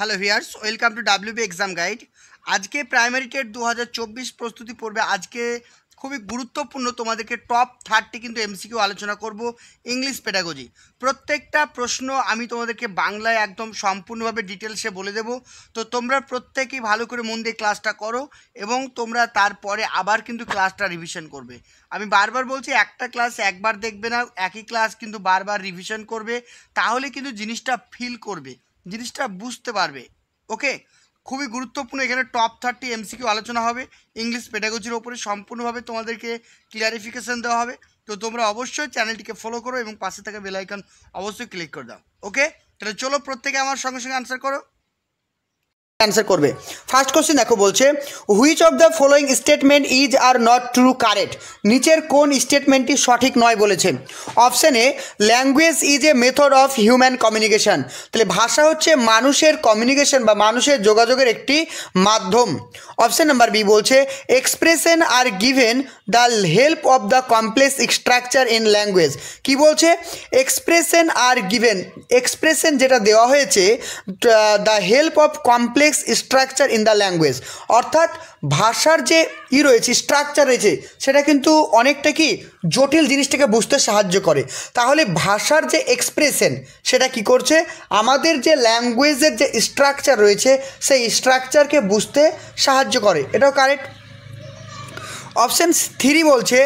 Hello viewers welcome to B exam guide আজকে primary TET দু প্রস্তুতি পড়বে আজকে খুবই গুরুত্বপূর্ণ তোমাদেরকে টপ থার্টি কিন্তু এমসিকিউ আলোচনা করব ইংলিশ পেডাগজি প্রত্যেকটা প্রশ্ন আমি তোমাদেরকে বাংলায় একদম সম্পূর্ণভাবে ডিটেলসে বলে দেব তো তোমরা প্রত্যেকেই ভালো করে মন দিয়ে ক্লাসটা করো এবং তোমরা তারপরে আবার কিন্তু ক্লাসটা রিভিশন করবে আমি বারবার বলছি একটা ক্লাস একবার দেখবে না একই ক্লাস কিন্তু বারবার রিভিশন করবে তাহলে কিন্তু জিনিসটা ফিল করবে জিনিসটা বুঝতে পারবে ওকে খুবই গুরুত্বপূর্ণ এখানে টপ থার্টি এমসিকিউ আলোচনা হবে ইংলিশ পেডাগোজির ওপরে সম্পূর্ণভাবে তোমাদেরকে ক্লিয়ারিফিকেশান দেওয়া হবে তো তোমরা অবশ্যই চ্যানেলটিকে ফলো করো এবং পাশে থাকা বেলাইকন অবশ্যই ক্লিক করে দাও ওকে তাহলে চলো প্রত্যেকে আমার সঙ্গে সঙ্গে আনসার করো অ্যান্সার করবে ফার্স্ট কোশ্চেন দেখো বলছে which of the following statement is আর নট ট্রু কারেক্ট নিচের কোন স্টেটমেন্টটি সঠিক নয় বলেছে option A language is a method of human communication তাহলে ভাষা হচ্ছে মানুষের কমিউনিকেশন বা মানুষের যোগাযোগের একটি মাধ্যম অপশান নাম্বার বি বলছে expression are given the help of the complex structure in language কি বলছে এক্সপ্রেশন আর গিভেন এক্সপ্রেশন যেটা দেওয়া হয়েছে the help of complex syntax structure in the language অর্থাৎ ভাষার যে ই রয়েছে স্ট্রাকচার রয়েছে সেটা কিন্তু অনেকটা কি জটিল জিনিসটাকে বুঝতে সাহায্য করে তাহলে ভাষার যে এক্সপ্রেশন সেটা কি করছে আমাদের যে ল্যাঙ্গুয়েজের যে স্ট্রাকচার রয়েছে সেই স্ট্রাকচারকে বুঝতে সাহায্য করে এটাও কারেক্ট অপশান থ্রি বলছে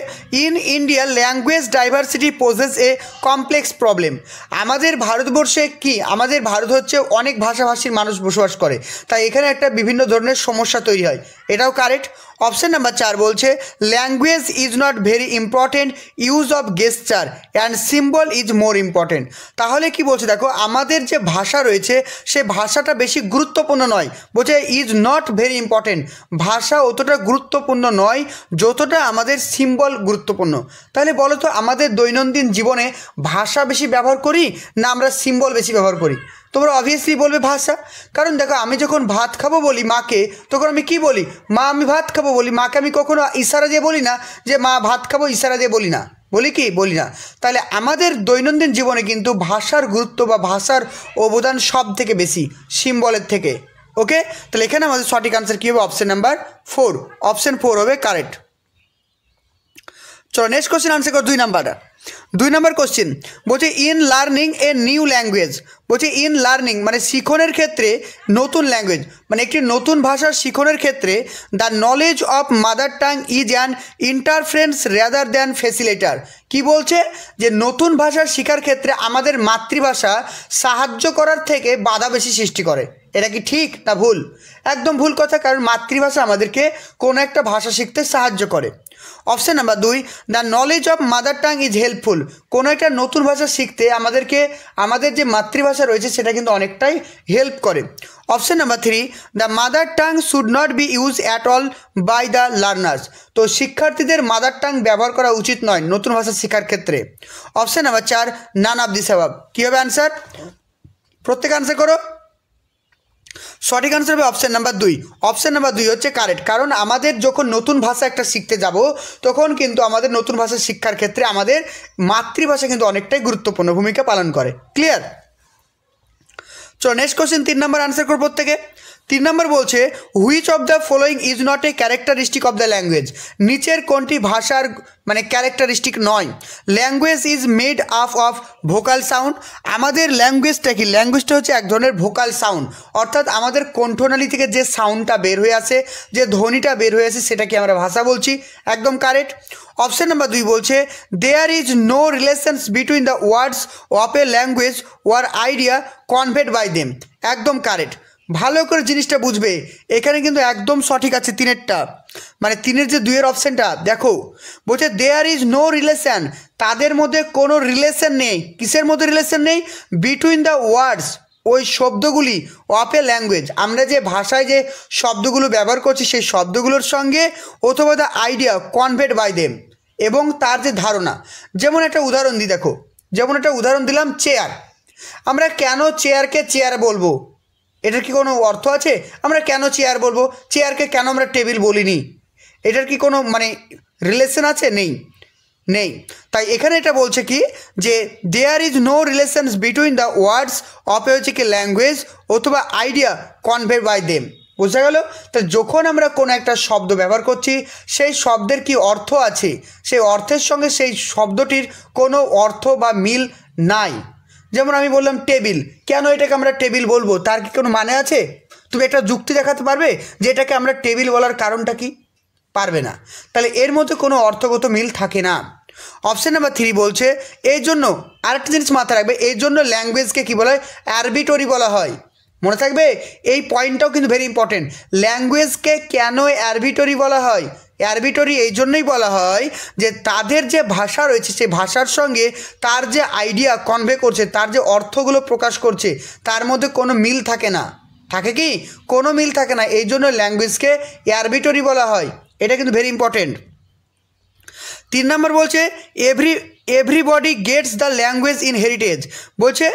in India language diversity poses a complex problem আমাদের ভারতবর্ষে কি আমাদের ভারত হচ্ছে অনেক ভাষাভাষীর মানুষ বসবাস করে তাই এখানে একটা বিভিন্ন ধরনের সমস্যা তৈরি হয় এটাও কারেক্ট অপশান নাম্বার চার বলছে language is not very important use of gesture and symbol is more important তাহলে কি বলছে দেখো আমাদের যে ভাষা রয়েছে সে ভাষাটা বেশি গুরুত্বপূর্ণ নয় বলছে ইজ নট ভেরি ইম্পর্টেন্ট ভাষা অতটা গুরুত্বপূর্ণ নয় যতটা আমাদের সিম্বল গুরুত্বপূর্ণ তাহলে বলো তো আমাদের দৈনন্দিন জীবনে ভাষা বেশি ব্যবহার করি না আমরা সিম্বল বেশি ব্যবহার করি তোমরা অবভিয়াসলি বলবে ভাষা কারণ দেখো আমি যখন ভাত খাবো বলি মাকে তখন আমি কি বলি মা আমি ভাত খাবো বলি মাকে আমি কখনো ইশারা দিয়ে বলি না যে মা ভাত খাবো ইশারা দিয়ে বলি না বলি কি বলি না তাহলে আমাদের দৈনন্দিন জীবনে কিন্তু ভাষার গুরুত্ব বা ভাষার অবদান সব থেকে বেশি সিম্বলের থেকে ওকে তাহলে এখানে আমাদের সঠিক আনসার কী হবে option number four option four হবে কারেক্ট চলো নেক্সট কোশ্চেন আনসার করো দুই নাম্বারটা দুই নম্বর কোশ্চিন বলছে in learning a new language বলছে ইন লার্নিং মানে শিখনের ক্ষেত্রে নতুন ল্যাঙ্গুয়েজ মানে একটি নতুন ভাষার শিখনের ক্ষেত্রে the knowledge of mother tongue is an interference rather than facilitator কি বলছে যে নতুন ভাষা শেখার ক্ষেত্রে আমাদের মাতৃভাষা সাহায্য করার থেকে বাধা বেশি সৃষ্টি করে এটা কি ঠিক না ভুল একদম ভুল কথা কারণ মাতৃভাষা আমাদেরকে কোনো একটা ভাষা শিখতে সাহায্য করে অপশান নাম্বার দুই the knowledge of mother tongue is helpful কোনো একটা নতুন ভাষা শিখতে আমাদেরকে আমাদের যে মাতৃভাষা রয়েছে সেটা কিন্তু অনেকটাই হেল্প করে option number three the mother tongue should not be use at all by the learners তো শিক্ষার্থীদের মাদার টাং ব্যবহার করা উচিত নয় নতুন ভাষা শেখার ক্ষেত্রে অপশান নাম্বার চার নান অব দি অ্যাভাব কী হবে আনসার প্রত্যেক আনসার করো সঠিক আনসার হবে অপশান নাম্বার দুই অপশান নাম্বার দুই হচ্ছে কারেক্ট কারণ আমাদের যখন নতুন ভাষা একটা শিখতে যাব তখন কিন্তু আমাদের নতুন ভাষা শিক্ষার ক্ষেত্রে আমাদের মাতৃভাষা কিন্তু অনেকটাই গুরুত্বপূর্ণ ভূমিকা পালন করে ক্লিয়ার চলো নেক্সট কোশ্চেন তিন নম্বর আনসার করবো প্রত্যেকে তিন নম্বর বলছে which of the following is not a characteristic of the language নিচের কোনটি ভাষার মানে ক্যারেক্টারিস্টিক নয় language is made up of vocal sound আমাদের ল্যাঙ্গুয়েজটা কি ল্যাঙ্গুয়েজটা হচ্ছে এক ধরনের ভোকাল সাউন্ড অর্থাৎ আমাদের কণ্ঠনালী থেকে যে সাউন্ডটা বের হয়ে আসে যে ধ্বনিটা বের হয়ে আসে সেটাকে আমরা ভাষা বলছি একদম কারেক্ট অপশান নাম্বার দুই বলছে there is no relations between the words of a language or idea conveyed by them একদম কারেক্ট ভালো করে জিনিসটা বুঝবে এখানে কিন্তু একদম সঠিক আছে তিনেরটা মানে তিনের যে দুয়ের অপশানটা দেখো বলছে দেয়ার ইজ নো রিলেশান তাদের মধ্যে কোনো রিলেশন নেই কিসের মধ্যে রিলেশন নেই বিটুইন দ্য ওয়ার্ডস ওই শব্দগুলি অফ এ ল্যাঙ্গুয়েজ আমরা যে ভাষায় যে শব্দগুলো ব্যবহার করছি সেই শব্দগুলোর সঙ্গে অথবা the idea conveyed by them এবং তার যে ধারণা যেমন একটা উদাহরণ দিই দেখো যেমন একটা উদাহরণ দিলাম চেয়ার আমরা কেন চেয়ারকে চেয়ার বলবো এটার কি কোনো অর্থ আছে আমরা কেন চেয়ার বলবো চেয়ারকে কেন আমরা টেবিল বলিনি এটার কি কোনো মানে রিলেশন আছে নেই নেই তাই এখানে এটা বলছে কি যে there is no relations between the words of হচ্ছে কি ল্যাঙ্গুয়েজ অথবা আইডিয়া কনভে বাই দেম বোঝা গেল তা যখন আমরা কোনো একটা শব্দ ব্যবহার করছি সেই শব্দের কি অর্থ আছে সেই অর্থের সঙ্গে সেই শব্দটির কোনো অর্থ বা মিল নাই যেমন আমি বললাম টেবিল কেন এটাকে আমরা টেবিল বলবো তার কি কোনো মানে আছে তুমি একটা যুক্তি দেখাতে পারবে যে এটাকে আমরা টেবিল বলার কারণটা কি পারবে না তাহলে এর মধ্যে কোনো অর্থগত মিল থাকে না অপশান নাম্বার থ্রি বলছে এই জন্য আরেকটা জিনিস মাথায় রাখবে এই জন্য ল্যাঙ্গুয়েজকে কী বলা হয় অ্যারবিটরি বলা হয় মনে থাকবে এই পয়েন্টটাও কিন্তু ভেরি ইম্পর্টেন্ট ল্যাঙ্গুয়েজকে কেন অ্যারবিটরি বলা হয় অ্যারবিটরি এই জন্যই বলা হয় যে তাদের যে ভাষা রয়েছে সেই ভাষার সঙ্গে তার যে আইডিয়া কনভে করছে তার যে অর্থগুলো প্রকাশ করছে তার মধ্যে কোনো মিল থাকে না থাকে কি কোনো মিল থাকে না এই জন্য ল্যাঙ্গুয়েজকে অ্যারবিটরি বলা হয় এটা কিন্তু ভেরি ইম্পর্টেন্ট তিন নম্বর বলছে every everybody gets the language in heritage বলছে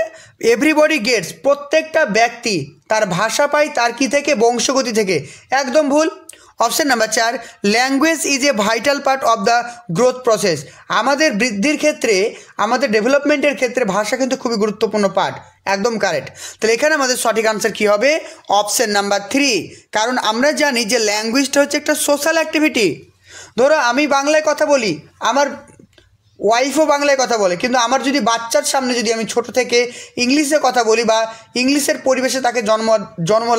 এভরিবডি গেটস প্রত্যেকটা ব্যক্তি তার ভাষা পায় তার কি থেকে বংশগতি থেকে একদম ভুল অপশান নাম্বার চার language is a vital part of the growth process আমাদের বৃদ্ধির ক্ষেত্রে আমাদের ডেভেলপমেন্টের ক্ষেত্রে ভাষা কিন্তু খুবই গুরুত্বপূর্ণ পার্ট একদম কারেক্ট তাহলে এখানে আমাদের সঠিক আনসার কী হবে অপশান নাম্বার থ্রি কারণ আমরা জানি যে ল্যাঙ্গুয়েজটা হচ্ছে একটা সোশ্যাল অ্যাক্টিভিটি ধরো আমি বাংলায় কথা বলি আমার ওয়াইফও বাংলায় কথা বলে কিন্তু আমার যদি বাচ্চার সামনে যদি আমি ছোট থেকে ইংলিশে কথা বলি বা ইংলিশের পরিবেশে তাকে জন্ম জন্ম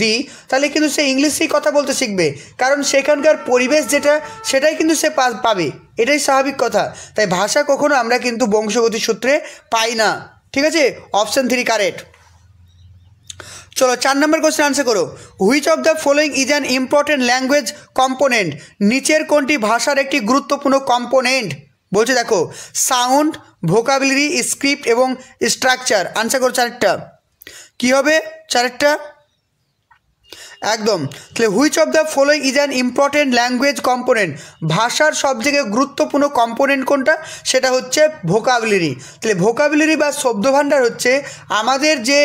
দিই তাহলে কিন্তু সে ইংলিশেই কথা বলতে শিখবে কারণ সেখানকার পরিবেশ যেটা সেটাই কিন্তু সে পাবে এটাই স্বাভাবিক কথা তাই ভাষা কখনো আমরা কিন্তু বংশগতি সূত্রে পাই না ঠিক আছে অপশান থ্রি কারেক্ট চলো চার নম্বর কোশ্চেন আনসার করো which of the following is an important language component নিচের কোনটি ভাষার একটি গুরুত্বপূর্ণ কম্পোনেন্ট বলছে দেখো সাউন্ড ভোকাবিলারি স্ক্রিপ্ট এবং স্ট্রাকচার আনসার করো চারেরটা কী হবে চারেরটা একদম তাহলে which of the follow is an important language component ভাষার সব থেকে গুরুত্বপূর্ণ কম্পোনেন্ট কোনটা সেটা হচ্ছে ভোকাবিলারি তাহলে ভোকাবুলারি বা শব্দভাণ্ডার হচ্ছে আমাদের যে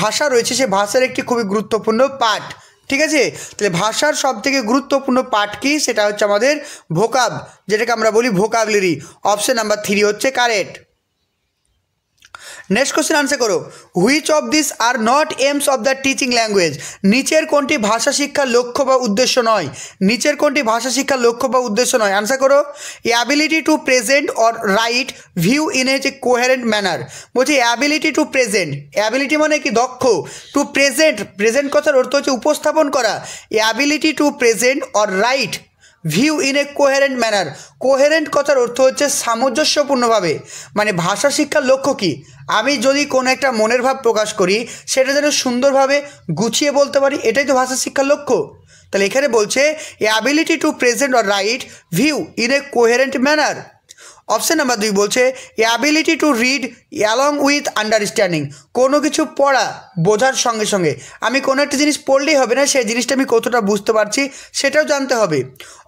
ভাষা রয়েছে সে ভাষার একটি খুবই গুরুত্বপূর্ণ পার্ট ঠিক আছে তাহলে ভাষার সবথেকে গুরুত্বপূর্ণ পাঠ কী সেটা হচ্ছে আমাদের ভোকাব যেটাকে আমরা বলি ভোকাবলেরি অপশন নাম্বার থ্রি হচ্ছে কারেক্ট নেক্সট কোশ্চেন আনসার করো which of this are not aims of the teaching language নিচের কোনটি ভাষা শিক্ষার লক্ষ্য বা উদ্দেশ্য নয় নিচের কোনটি ভাষা শিক্ষার লক্ষ্য বা উদ্দেশ্য নয় আনসার করো ability to present or write view in a যে কোহেরেন্ট ম্যানার বলছি অ্যাবিলিটি টু প্রেজেন্ট অ্যাবিলিটি মানে কি দক্ষ টু প্রেজেন্ট প্রেজেন্ট কথার অর্থ হচ্ছে উপস্থাপন করা ability to present or write view in a coherent manner coherent কথার অর্থ হচ্ছে সামঞ্জস্যপূর্ণভাবে মানে ভাষা শিক্ষার লক্ষ্য কি আমি যদি কোনো একটা মনের ভাব প্রকাশ করি সেটা যেন সুন্দরভাবে গুছিয়ে বলতে পারি এটাই তো ভাষা শিক্ষার লক্ষ্য তাহলে এখানে বলছে a ability to present or write view in a coherent manner option number দুই বলছে ability to read along with understanding কোনো কিছু পড়া বোঝার সঙ্গে সঙ্গে আমি কোনো একটা জিনিস পড়লেই হবে না সেই জিনিসটা আমি কতটা বুঝতে পারছি সেটাও জানতে হবে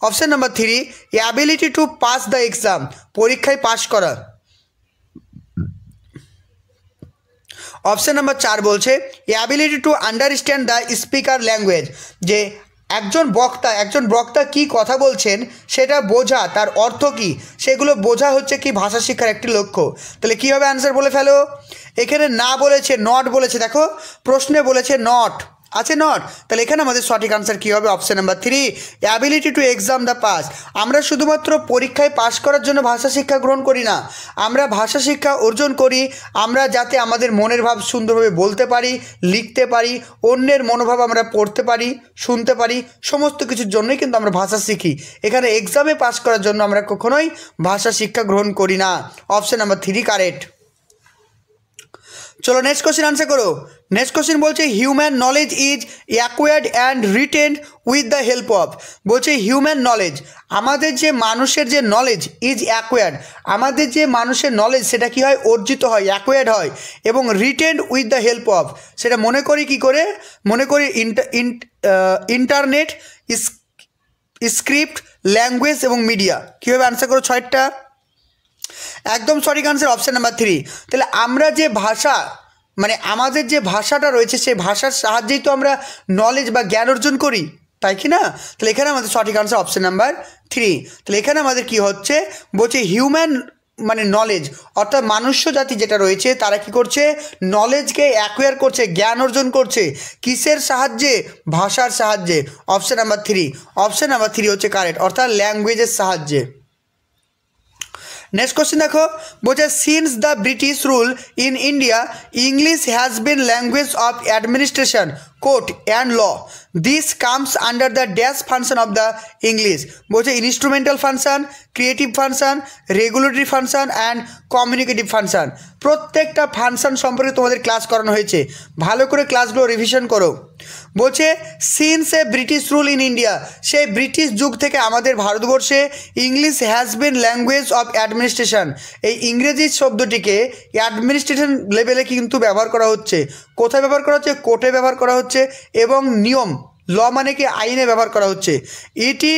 option number three ability to pass the exam পরীক্ষায় পাশ করা অপশান নাম্বার চার বলছে ability to understand the speaker language যে একজন বক্তা একজন বক্তা কি কথা বলছেন সেটা বোঝা তার অর্থ কি সেগুলো বোঝা হচ্ছে কি ভাষা শিক্ষার একটি লক্ষ্য তাহলে কীভাবে অ্যান্সার বলে ফেলো এখানে না বলেছে নট বলেছে দেখো প্রশ্নে বলেছে নট আছে নট তাহলে এখানে আমাদের সঠিক আনসার কী হবে option number three ability to exam the pass আমরা শুধুমাত্র পরীক্ষায় পাশ করার জন্য ভাষা শিক্ষা গ্রহণ করি না আমরা ভাষা শিক্ষা অর্জন করি আমরা যাতে আমাদের মনের ভাব সুন্দরভাবে বলতে পারি লিখতে পারি অন্যের মনোভাব আমরা পড়তে পারি শুনতে পারি সমস্ত কিছুর জন্যই কিন্তু আমরা ভাষা শিখি এখানে এক্সামে পাশ করার জন্য আমরা কখনোই ভাষা শিক্ষা গ্রহণ করি না অপশান নাম্বার থ্রি কারেক্ট চলো নেক্সট কোশ্চেন আনসার করো নেক্সট কোশ্চেন বলছে human knowledge is acquired and written with the help of বলছে হিউম্যান নলেজ আমাদের যে মানুষের যে নলেজ ইজ অ্যাকোয়ার্ড আমাদের যে মানুষের নলেজ সেটা কি হয় অর্জিত হয় অ্যাকোয়ার্ড হয় এবং written with the help of সেটা মনে করি কি করে মনে করি ইন্টারনেট স্ক্রিপ্ট ল্যাঙ্গুয়েজ এবং মিডিয়া কীভাবে অ্যান্সার করো ছয়টা একদম সঠিক আনসার অপশান নাম্বার থ্রি তাহলে আমরা যে ভাষা মানে আমাদের যে ভাষাটা রয়েছে সেই ভাষার সাহায্যেই তো আমরা নলেজ বা জ্ঞান অর্জন করি তাই কি না তাহলে এখানে আমাদের সঠিক আনসার অপশান নাম্বার থ্রি তাহলে এখানে আমাদের কি হচ্ছে বলছে হিউম্যান মানে নলেজ অর্থাৎ মানুষ্য জাতি যেটা রয়েছে তারা কি করছে নলেজকে অ্যাকোয়ার করছে জ্ঞান অর্জন করছে কিসের সাহায্যে ভাষার সাহায্যে option number three option number three হচ্ছে কারেক্ট অর্থাৎ ল্যাঙ্গুয়েজের সাহায্যে নেক্সট কোশ্চেন দেখো বলছে since the British rule in India English has been language of administration court and law this comes under the dash function of the English বলছে instrumental function creative function regulatory function and communicative function প্রত্যেকটা function সম্পর্কে তোমাদের class করানো হয়েছে ভালো করে ক্লাসগুলো revision করো বলছে since a British rule in India সেই ব্রিটিশ যুগ থেকে আমাদের ভারতবর্ষে English has been language of administration এই ইংরেজি শব্দটিকে অ্যাডমিনিস্ট্রেশন লেভেলে কিন্তু ব্যবহার করা হচ্ছে কোথায় ব্যবহার করা হচ্ছে কোর্টে ব্যবহার করা হচ্ছে হচ্ছে এবং নিয়ম ল মানে কি আইনে ব্যবহার করা হচ্ছে ইটি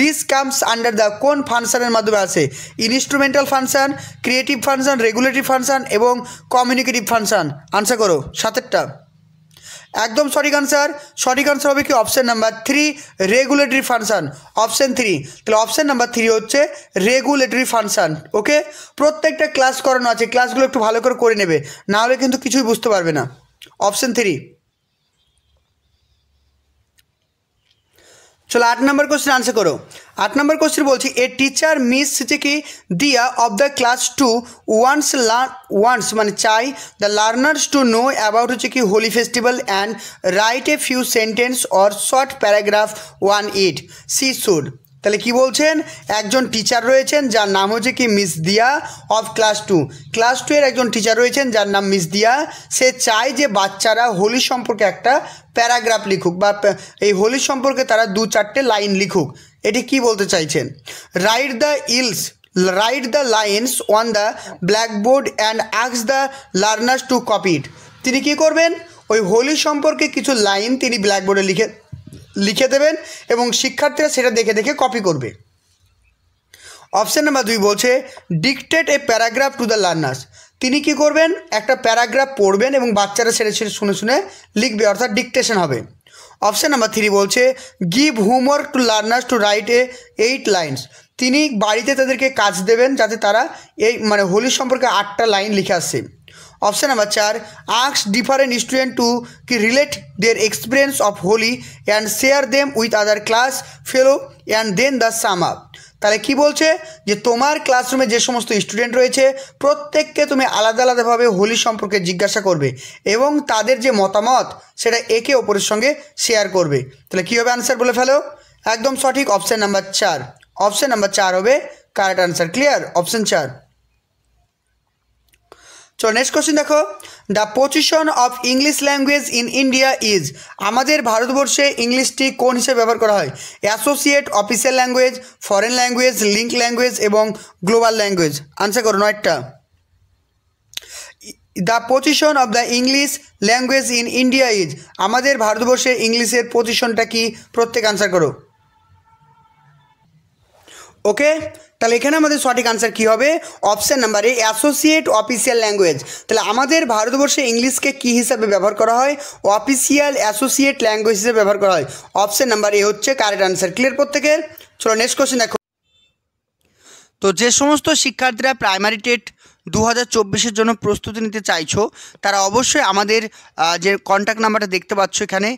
দিস কামস আন্ডার দ্য কোন ফাংশানের মাধ্যমে আসে instrumental function creative function regulatory function এবং কমিউনিকেটিভ ফাংশান আনসার করো সাতেরটা একদম সঠিক আনসার সঠিক আনসার হবে কি option number three regulatory function option three তাহলে অপশান নাম্বার থ্রি হচ্ছে রেগুলেটরি ফাংশান ওকে প্রত্যেকটা ক্লাস করানো আছে ক্লাসগুলো একটু ভালো করে করে নেবে নাহলে কিন্তু কিছুই বুঝতে পারবে না অপশান থ্রি চলো আট নম্বর কোশ্চেন आंसर করো আট নম্বর কোশ্চেন বলছি এ টিচার মিস সিটিকে Diya of the class two wants wants মানে চাই the learners to know about হচ্ছে কি Holi festival and write a few sentence or short paragraph on it she should তাহলে কি বলছেন একজন টিচার রয়েছেন যার নাম হচ্ছে কি miss Diya of class two class two এর একজন টিচার রয়েছেন যার নাম মিস দিয়া সে চায় যে বাচ্চারা হোলি সম্পর্কে একটা প্যারাগ্রাফ লিখুক বা এই হোলি সম্পর্কে তারা দু চারটে লাইন লিখুক এটি কি বলতে চাইছেন write the ills write the lines on the blackboard and asks the learners to copy it তিনি কী করবেন ওই হোলি সম্পর্কে কিছু লাইন তিনি ব্ল্যাকবোর্ডে লিখে লিখে দেবেন এবং শিক্ষার্থীরা সেটা দেখে দেখে কপি করবে অপশান নাম্বার দুই বলছে dictate a paragraph to the learners তিনি কি করবেন একটা প্যারাগ্রাফ পড়বেন এবং বাচ্চারা সেটা সেটা শুনে শুনে লিখবে অর্থাৎ ডিকটেশন হবে অপশান নাম্বার থ্রি বলছে give homework to learners to write a eight lines তিনি বাড়িতে তাদেরকে কাজ দেবেন যাতে তারা এই মানে হোলি সম্পর্কে আটটা লাইন লিখে আসছে ऑप्शन নাম্বার চার आस्क ডিফারেন্ট স্টুডেন্ট টু কি relate their experience of Holi and share them with other class fellow and then the sum up তাহলে কি বলছে যে তোমার ক্লাসরুমে যে সমস্ত স্টুডেন্ট রয়েছে প্রত্যেককে তুমি আলাদা আলাদাভাবে হোলি সম্পর্কে জিজ্ঞাসা করবে এবং তাদের যে মতামত সেটা একে অপরের সঙ্গে শেয়ার করবে তাহলে কী হবে আনসার বলে ফেলো একদম সঠিক অপশান নাম্বার চার অপশান নাম্বার চার হবে কারেক্ট আনসার ক্লিয়ার অপশান চার চলো নেক্সট কোশ্চেন দেখো the position of English language in India is আমাদের ভারতবর্ষে ইংলিশটি কোন হিসেবে ব্যবহার করা হয় associate official language foreign language link language এবং গ্লোবাল ল্যাঙ্গুয়েজ আনসার করো নয়টা the position of the English language in India is আমাদের ভারতবর্ষে ইংলিশের পজিশনটা কি প্রত্যেক আনসার করো ওকে তাহলে এখানে আমাদের সঠিক আনসার কী হবে option number a associate official language তাহলে আমাদের ভারতবর্ষে ইংলিশকে কী হিসাবে ব্যবহার করা হয় অফিসিয়াল অ্যাসোসিয়েট ল্যাঙ্গুয়েজ হিসেবে ব্যবহার করা হয় অপশান নাম্বার এ হচ্ছে কারেক্ট আনসার ক্লিয়ার প্রত্যেকের চলো নেক্সট কোশ্চেন দেখো তো যে সমস্ত শিক্ষার্থীরা প্রাইমারি টেট দু হাজার জন্য প্রস্তুতি নিতে চাইছো তারা অবশ্যই আমাদের যে কন্ট্যাক্ট নাম্বারটা দেখতে পাচ্ছ এখানে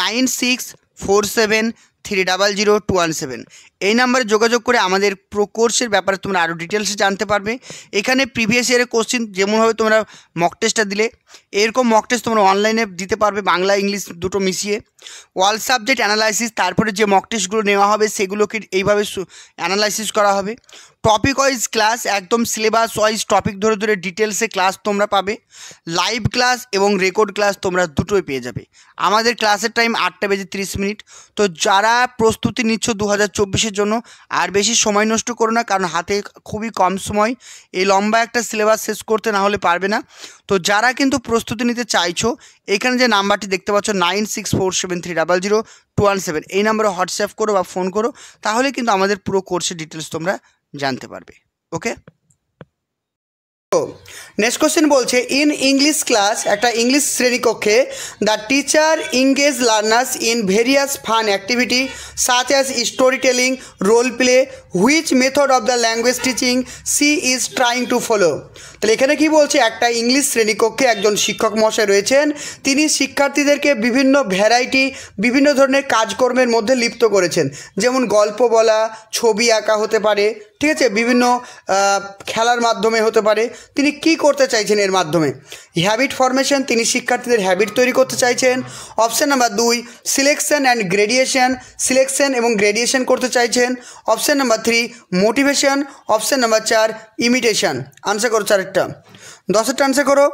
nine six four seven three double zero two one seven এই নাম্বারে যোগাযোগ করে আমাদের প্রো কোর্সের ব্যাপারে তোমরা আরও ডিটেলসে জানতে পারবে এখানে প্রিভিয়াস ইয়ারের কোশ্চিন যেমনভাবে তোমরা মক টেস্টটা দিলে এরকম মক টেস্ট তোমরা অনলাইনে দিতে পারবে বাংলা ইংলিশ দুটো মিশিয়ে ওয়াল সাবজেক্ট অ্যানালাইসিস তারপরে যে মক টেস্টগুলো নেওয়া হবে সেগুলোকে এইভাবে অ্যানালাইসিস করা হবে টপিক ওয়াইজ ক্লাস একদম সিলেবাস ওয়াইজ টপিক ধরে ধরে ডিটেলসে ক্লাস তোমরা পাবে লাইভ ক্লাস এবং রেকর্ড ক্লাস তোমরা দুটোই পেয়ে যাবে আমাদের ক্লাসের টাইম আটটা বেজে তিরিশ মিনিট তো যারা প্রস্তুতি নিচ্ছ দু হাজার চব্বিশের জন্য আর বেশি সময় নষ্ট করো না কারণ হাতে খুবই কম সময় এই লম্বা একটা সিলেবাস শেষ করতে না হলে পারবে না তো যারা কিন্তু প্রস্তুতি নিতে চাইছো এখানে যে নাম্বারটি দেখতে পাচ্ছ nine six four seven three double zero two one seven এই নাম্বারে হোয়াটসঅ্যাপ করো বা ফোন করো তাহলে কিন্তু আমাদের পুরো কোর্সের ডিটেলস তোমরা জানতে পারবে ওকে নেক্সট কোশ্চেন বলছে ইন ইংলিশ ক্লাস একটা ইংলিশ শ্রেণীকক্ষে the teacher engage learners in various fun activity such as story telling role play which method of the language teaching she is trying to follow তাহলে এখানে কি বলছে একটা English শ্রেণীকক্ষে একজন শিক্ষক মশাই রয়েছেন তিনি শিক্ষার্থীদেরকে বিভিন্ন ভ্যারাইটি বিভিন্ন ধরনের কাজকর্মের মধ্যে লিপ্ত করেছেন যেমন গল্প বলা ছবি আঁকা হতে পারে ঠিক আছে বিভিন্ন খেলার মাধ্যমে হতে পারে তিনি কি করতে চাইছেন এর মাধ্যমে হ্যাবিট ফরমেশন তিনি শিক্ষার্থীদের হ্যাবিট তৈরি করতে চাইছেন অপশান নাম্বার দুই সিলেকশন অ্যান্ড গ্রেডিয়েশন সিলেকশন এবং গ্রেডিয়েশন করতে চাইছেন option number three motivation option number চার ইমিটেশন আনসার করো চার হাজারটা দশেরটা আনসার করো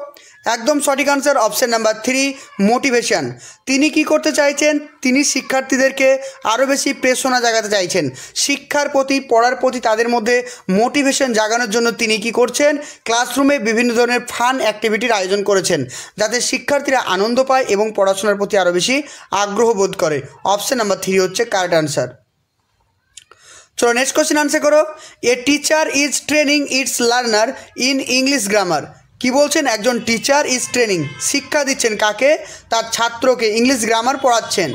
একদম সঠিক answer option number three motivation তিনি কি করতে চাইছেন তিনি শিক্ষার্থীদেরকে আরও বেশি প্রেষণা জাগাতে চাইছেন শিক্ষার প্রতি পড়ার প্রতি তাদের মধ্যে মোটিভেশন জাগানোর জন্য তিনি কি করছেন ক্লাসরুমে বিভিন্ন ধরনের ফান অ্যাক্টিভিটির আয়োজন করেছেন যাতে শিক্ষার্থীরা আনন্দ পায় এবং পড়াশোনার প্রতি আরও বেশি আগ্রহ বোধ করে অপশান নাম্বার থ্রি হচ্ছে কারেক্ট আনসার চলো নেক্সট কোশ্চেন আনসার করো a teacher is training its learner in English grammar কি বলছেন একজন টিচার ইজ ট্রেনিং শিক্ষা দিচ্ছেন কাকে তার ছাত্রকে ইংলিশ গ্রামার পড়াচ্ছেন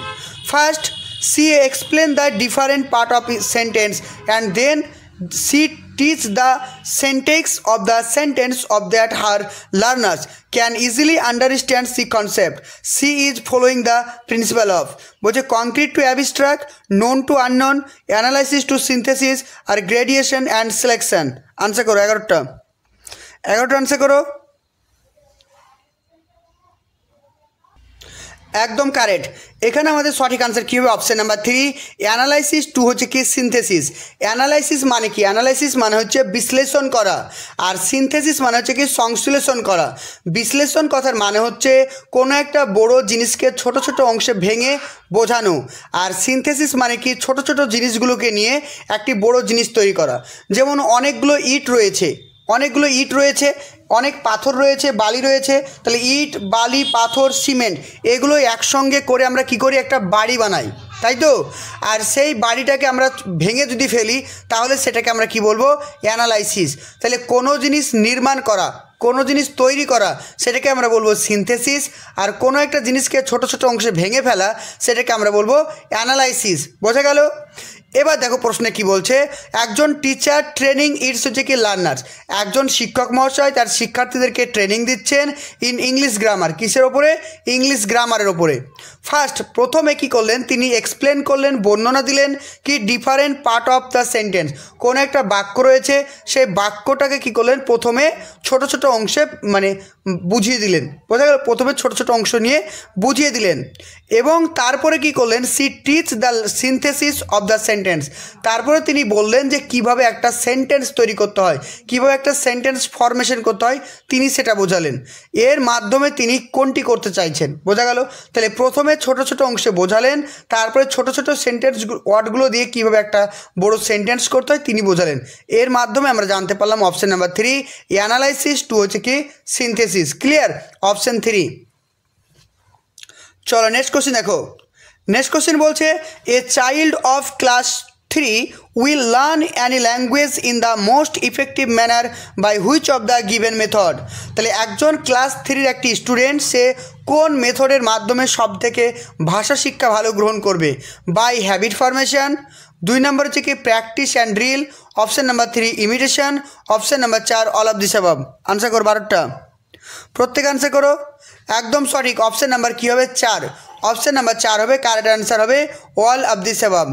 first she explain the different part of sentence and then she teach the syntax of the sentence of that her learners can easily understand the concept. She is following the principle of বলছে concrete to abstract, known to unknown, analysis to synthesis, or gradation and selection. answer করো এগারোটা এগারোটা answer করো একদম correct এখানে আমাদের সঠিক answer কী হবে option number three analysis to হচ্ছে কি সিনথেসিস অ্যানালাইসিস মানে কি অ্যানালাইসিস মানে হচ্ছে বিশ্লেষণ করা আর সিনথেসিস মানে হচ্ছে কি সংশ্লেষণ করা বিশ্লেষণ কথার মানে হচ্ছে কোনো একটা বড় জিনিসকে ছোট ছোট অংশে ভেঙে বোঝানো আর সিনথেসিস মানে কি ছোট ছোট জিনিসগুলোকে নিয়ে একটি বড় জিনিস তৈরি করা যেমন অনেকগুলো ইট রয়েছে অনেকগুলো ইট রয়েছে অনেক পাথর রয়েছে বালি রয়েছে তাহলে ইট বালি পাথর সিমেন্ট এগুলো একসঙ্গে করে আমরা কি করি একটা বাড়ি বানাই তাই তো আর সেই বাড়িটাকে আমরা ভেঙে যদি ফেলি তাহলে সেটাকে আমরা কি বলবো অ্যানালাইসিস তাহলে কোনো জিনিস নির্মাণ করা কোনো জিনিস তৈরি করা সেটাকে আমরা বলবো সিনথেসিস আর কোনো একটা জিনিসকে ছোট ছোট অংশে ভেঙে ফেলা সেটাকে আমরা বলবো অ্যানালাইসিস বোঝা গেল এবার দেখো প্রশ্নে কি বলছে একজন টিচার ট্রেনিং ইটস হচ্ছে কি লার্নার্স একজন শিক্ষক মহাশয় তার শিক্ষার্থীদেরকে ট্রেনিং দিচ্ছেন ইন ইংলিশ গ্রামার কিসের ওপরে ইংলিশ গ্রামারের ওপরে ফার্স্ট প্রথমে কি করলেন তিনি এক্সপ্লেন করলেন বর্ণনা দিলেন কি different part of the sentence কোন একটা বাক্য রয়েছে সেই বাক্যটাকে কি করলেন প্রথমে ছোট ছোট অংশে মানে বুঝিয়ে দিলেন বোঝা গেল প্রথমে ছোট ছোট অংশ নিয়ে বুঝিয়ে দিলেন এবং তারপরে কি করলেন she teach the synthesis of the sentence তারপরে তিনি বললেন যে কিভাবে একটা সেন্টেন্স তৈরি করতে হয় কিভাবে একটা সেন্টেন্স ফরমেশন করতে হয় তিনি সেটা বোঝালেন এর মাধ্যমে তিনি কোনটি করতে চাইছেন বোঝা গেল তাহলে প্রথমে প্রথমে ছোট ছোট অংশে বোঝালেন তারপরে ছোট ছোট সেন্টেন্স ওয়ার্ডগুলো দিয়ে কীভাবে একটা বড় সেন্টেন্স করতে হয় তিনি বোঝালেন এর মাধ্যমে আমরা জানতে পারলাম option number three analysis to হচ্ছে কি সিনথেসিস ক্লিয়ার অপশান থ্রি চলো নেক্সট কোশ্চেন দেখো নেক্সট কোশ্চেন বলছে a child of class 3. We learn any language in the most effective manner by which of the given method. তাহলে একজন class থ্রির একটি student সে কোন মেথডের মাধ্যমে সব থেকে ভাষা শিক্ষা ভালো গ্রহণ করবে বাই হ্যাবিট ফরমেশন দুই নম্বর হচ্ছে কি practice and drill option number three imitation option number চার all of this above answer করো বারোটা প্রত্যেক আনসার করো একদম সঠিক অপশান নাম্বার কী হবে চার অপশান নাম্বার চার হবে কারেক্ট অ্যান্সার হবে অল অব দিস সেবাব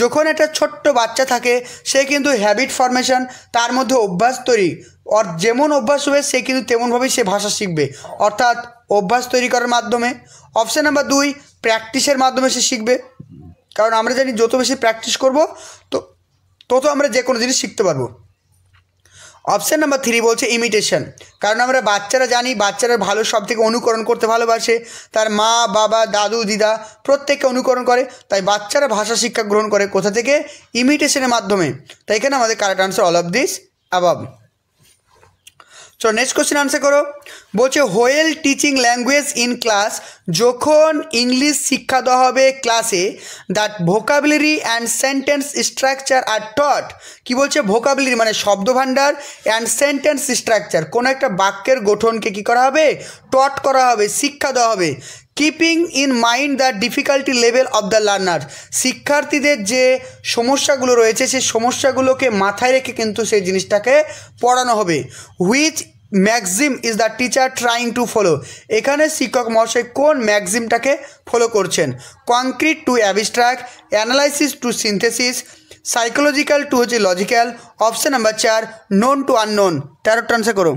যখন একটা ছোট্ট বাচ্চা থাকে সে কিন্তু হ্যাবিট ফরমেশন তার মধ্যে অভ্যাস তৈরি অর যেমন অভ্যাস হবে সে কিন্তু তেমনভাবেই সে ভাষা শিখবে অর্থাৎ অভ্যাস তৈরি করার মাধ্যমে অপশান নাম্বার দুই প্র্যাকটিসের মাধ্যমে সে শিখবে কারণ আমরা জানি যত বেশি প্র্যাকটিস করব তো তত আমরা যে কোনো জিনিস শিখতে পারবো অপশান নাম্বার থ্রি বলছে ইমিটেশন কারণ আমরা বাচ্চারা জানি বাচ্চারা ভালো সব থেকে অনুকরণ করতে ভালোবাসে তার মা বাবা দাদু দিদা প্রত্যেককে অনুকরণ করে তাই বাচ্চারা ভাষা শিক্ষা গ্রহণ করে কোথা থেকে ইমিটেশনের মাধ্যমে তাই এখানে আমাদের correct answer all of this above চলো নেক্সট কোশ্চেন আনসার করো বলছে while teaching language in class যখন ইংলিশ শিক্ষা দেওয়া হবে ক্লাসে that vocabulary and sentence structure are taught কি বলছে ভোকাবুলারি মানে শব্দভাণ্ডার অ্যান্ড সেন্টেন্স স্ট্রাকচার কোনো একটা বাক্যের গঠনকে কি করা হবে টট করা হবে শিক্ষা দেওয়া হবে keeping in mind the difficulty level of the learner শিক্ষার্থীদের যে সমস্যাগুলো রয়েছে সেই সমস্যাগুলোকে মাথায় রেখে কিন্তু সেই জিনিসটাকে পড়ানো হবে which maxim is the teacher trying to follow এখানে শিক্ষক মহাশয় কোন ম্যাক্সিমটাকে ফলো করছেন concrete to abstract analysis to synthesis psychological to হচ্ছে লজিক্যাল অপশান নাম্বার চার নোন টু আননোন তেরোটা আনসার করো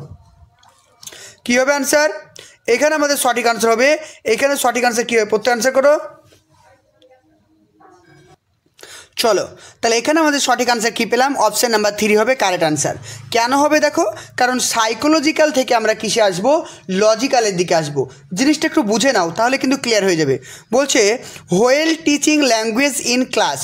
কী হবে আনসার এখানে আমাদের সঠিক আনসার হবে এখানে সঠিক আনসার কী হবে প্রত্যেক আনসার করো চলো তাহলে এখানে আমাদের সঠিক আনসার কী পেলাম অপশান নাম্বার থ্রি হবে কারেক্ট আনসার কেন হবে দেখো কারণ সাইকোলজিক্যাল থেকে আমরা কিসে আসব লজিক্যালের দিকে আসব জিনিসটা একটু বুঝে নাও তাহলে কিন্তু ক্লিয়ার হয়ে যাবে বলছে while teaching language in class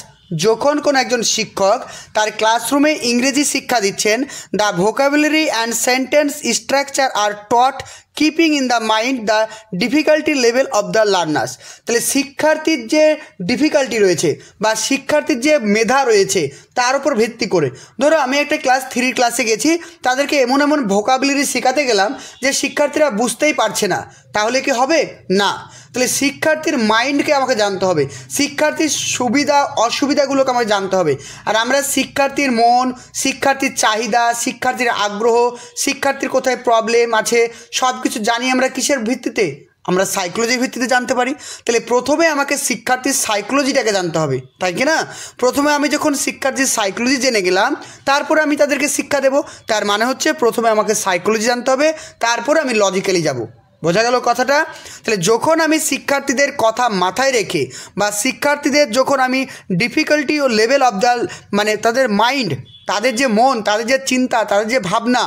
যখন কোনো একজন শিক্ষক তার ক্লাসরুমে ইংরেজি শিক্ষা দিচ্ছেন the vocabulary and sentence structure are taught keeping in the mind the difficulty level of the learners তাহলে শিক্ষার্থীর যে ডিফিকাল্টি রয়েছে বা শিক্ষার্থীর যে মেধা রয়েছে তার উপর ভিত্তি করে ধরো আমি একটা ক্লাস থ্রির ক্লাসে গেছি তাদেরকে এমন এমন ভোকাবিলিটি শেখাতে গেলাম যে শিক্ষার্থীরা বুঝতেই পারছে না তাহলে কি হবে না তাহলে শিক্ষার্থীর মাইন্ডকে আমাকে জানতে হবে শিক্ষার্থীর সুবিধা অসুবিধাগুলোকে আমাকে জানতে হবে আর আমরা শিক্ষার্থীর মন শিক্ষার্থীর চাহিদা শিক্ষার্থীর আগ্রহ শিক্ষার্থীর কোথায় প্রবলেম আছে সব কিছু জানি আমরা কিসের ভিত্তিতে আমরা সাইকোলজির ভিত্তিতে জানতে পারি তাহলে প্রথমে আমাকে শিক্ষার্থীর সাইকোলজিটাকে জানতে হবে তাই কি না প্রথমে আমি যখন শিক্ষার্থীর সাইকোলজি জেনে গেলাম তারপরে আমি তাদেরকে শিক্ষা দেব তার মানে হচ্ছে প্রথমে আমাকে সাইকোলজি জানতে হবে তারপরে আমি লজিক্যালি যাব বোঝা গেল কথাটা তাহলে যখন আমি শিক্ষার্থীদের কথা মাথায় রেখে বা শিক্ষার্থীদের যখন আমি ডিফিকাল্টি ও লেভেল অফ দ্য মানে তাদের মাইন্ড তাদের যে মন তাদের যে চিন্তা তাদের যে ভাবনা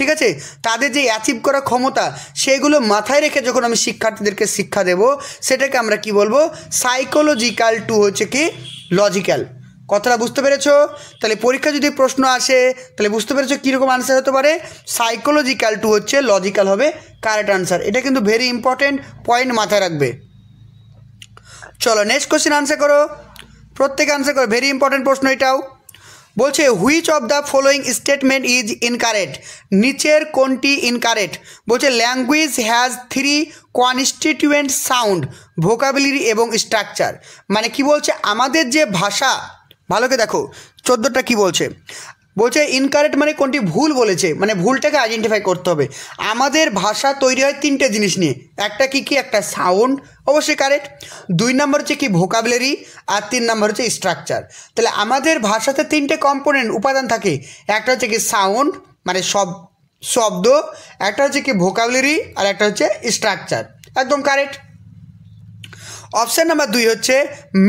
ঠিক আছে তাদের যে অ্যাচিভ করা ক্ষমতা সেগুলো মাথায় রেখে যখন আমি শিক্ষার্থীদেরকে শিক্ষা দেব সেটাকে আমরা কি বলবো সাইকোলজিক্যাল টু হচ্ছে কি লজিক্যাল কথাটা বুঝতে পেরেছো তাহলে পরীক্ষা যদি প্রশ্ন আসে তাহলে বুঝতে পেরেছো কীরকম আনসার হতে পারে সাইকোলজিক্যাল টু হচ্ছে লজিক্যাল হবে কারেক্ট আনসার এটা কিন্তু ভেরি ইম্পর্টেন্ট পয়েন্ট মাথায় রাখবে চলো নেক্সট কোশ্চেন আনসার করো প্রত্যেকে আনসার করো ভেরি ইম্পর্টেন্ট প্রশ্ন এটাও বলছে which of the following statement is incorrect নিচের কোনটি ইনকারেক্ট বলছে language has three constituent sound vocabulary এবং স্ট্রাকচার মানে কি বলছে আমাদের যে ভাষা ভালোকে দেখো চোদ্দোটা কি বলছে বলছে ইনকারেক্ট মানে কোনটি ভুল বলেছে মানে ভুলটাকে আইডেন্টিফাই করতে হবে আমাদের ভাষা তৈরি হয় তিনটে জিনিস নিয়ে একটা কি কি একটা সাউন্ড অবশ্যই কারেক্ট দুই নম্বর হচ্ছে কি ভোকাবুলারি আর তিন নম্বর হচ্ছে স্ট্রাকচার তাহলে আমাদের ভাষাতে তিনটে কম্পোনেন্ট উপাদান থাকে একটা হচ্ছে কি সাউন্ড মানে সব শব্দ একটা হচ্ছে কি ভোকাবুলারি আর একটা হচ্ছে স্ট্রাকচার একদম কারেক্ট অপশান নাম্বার দুই হচ্ছে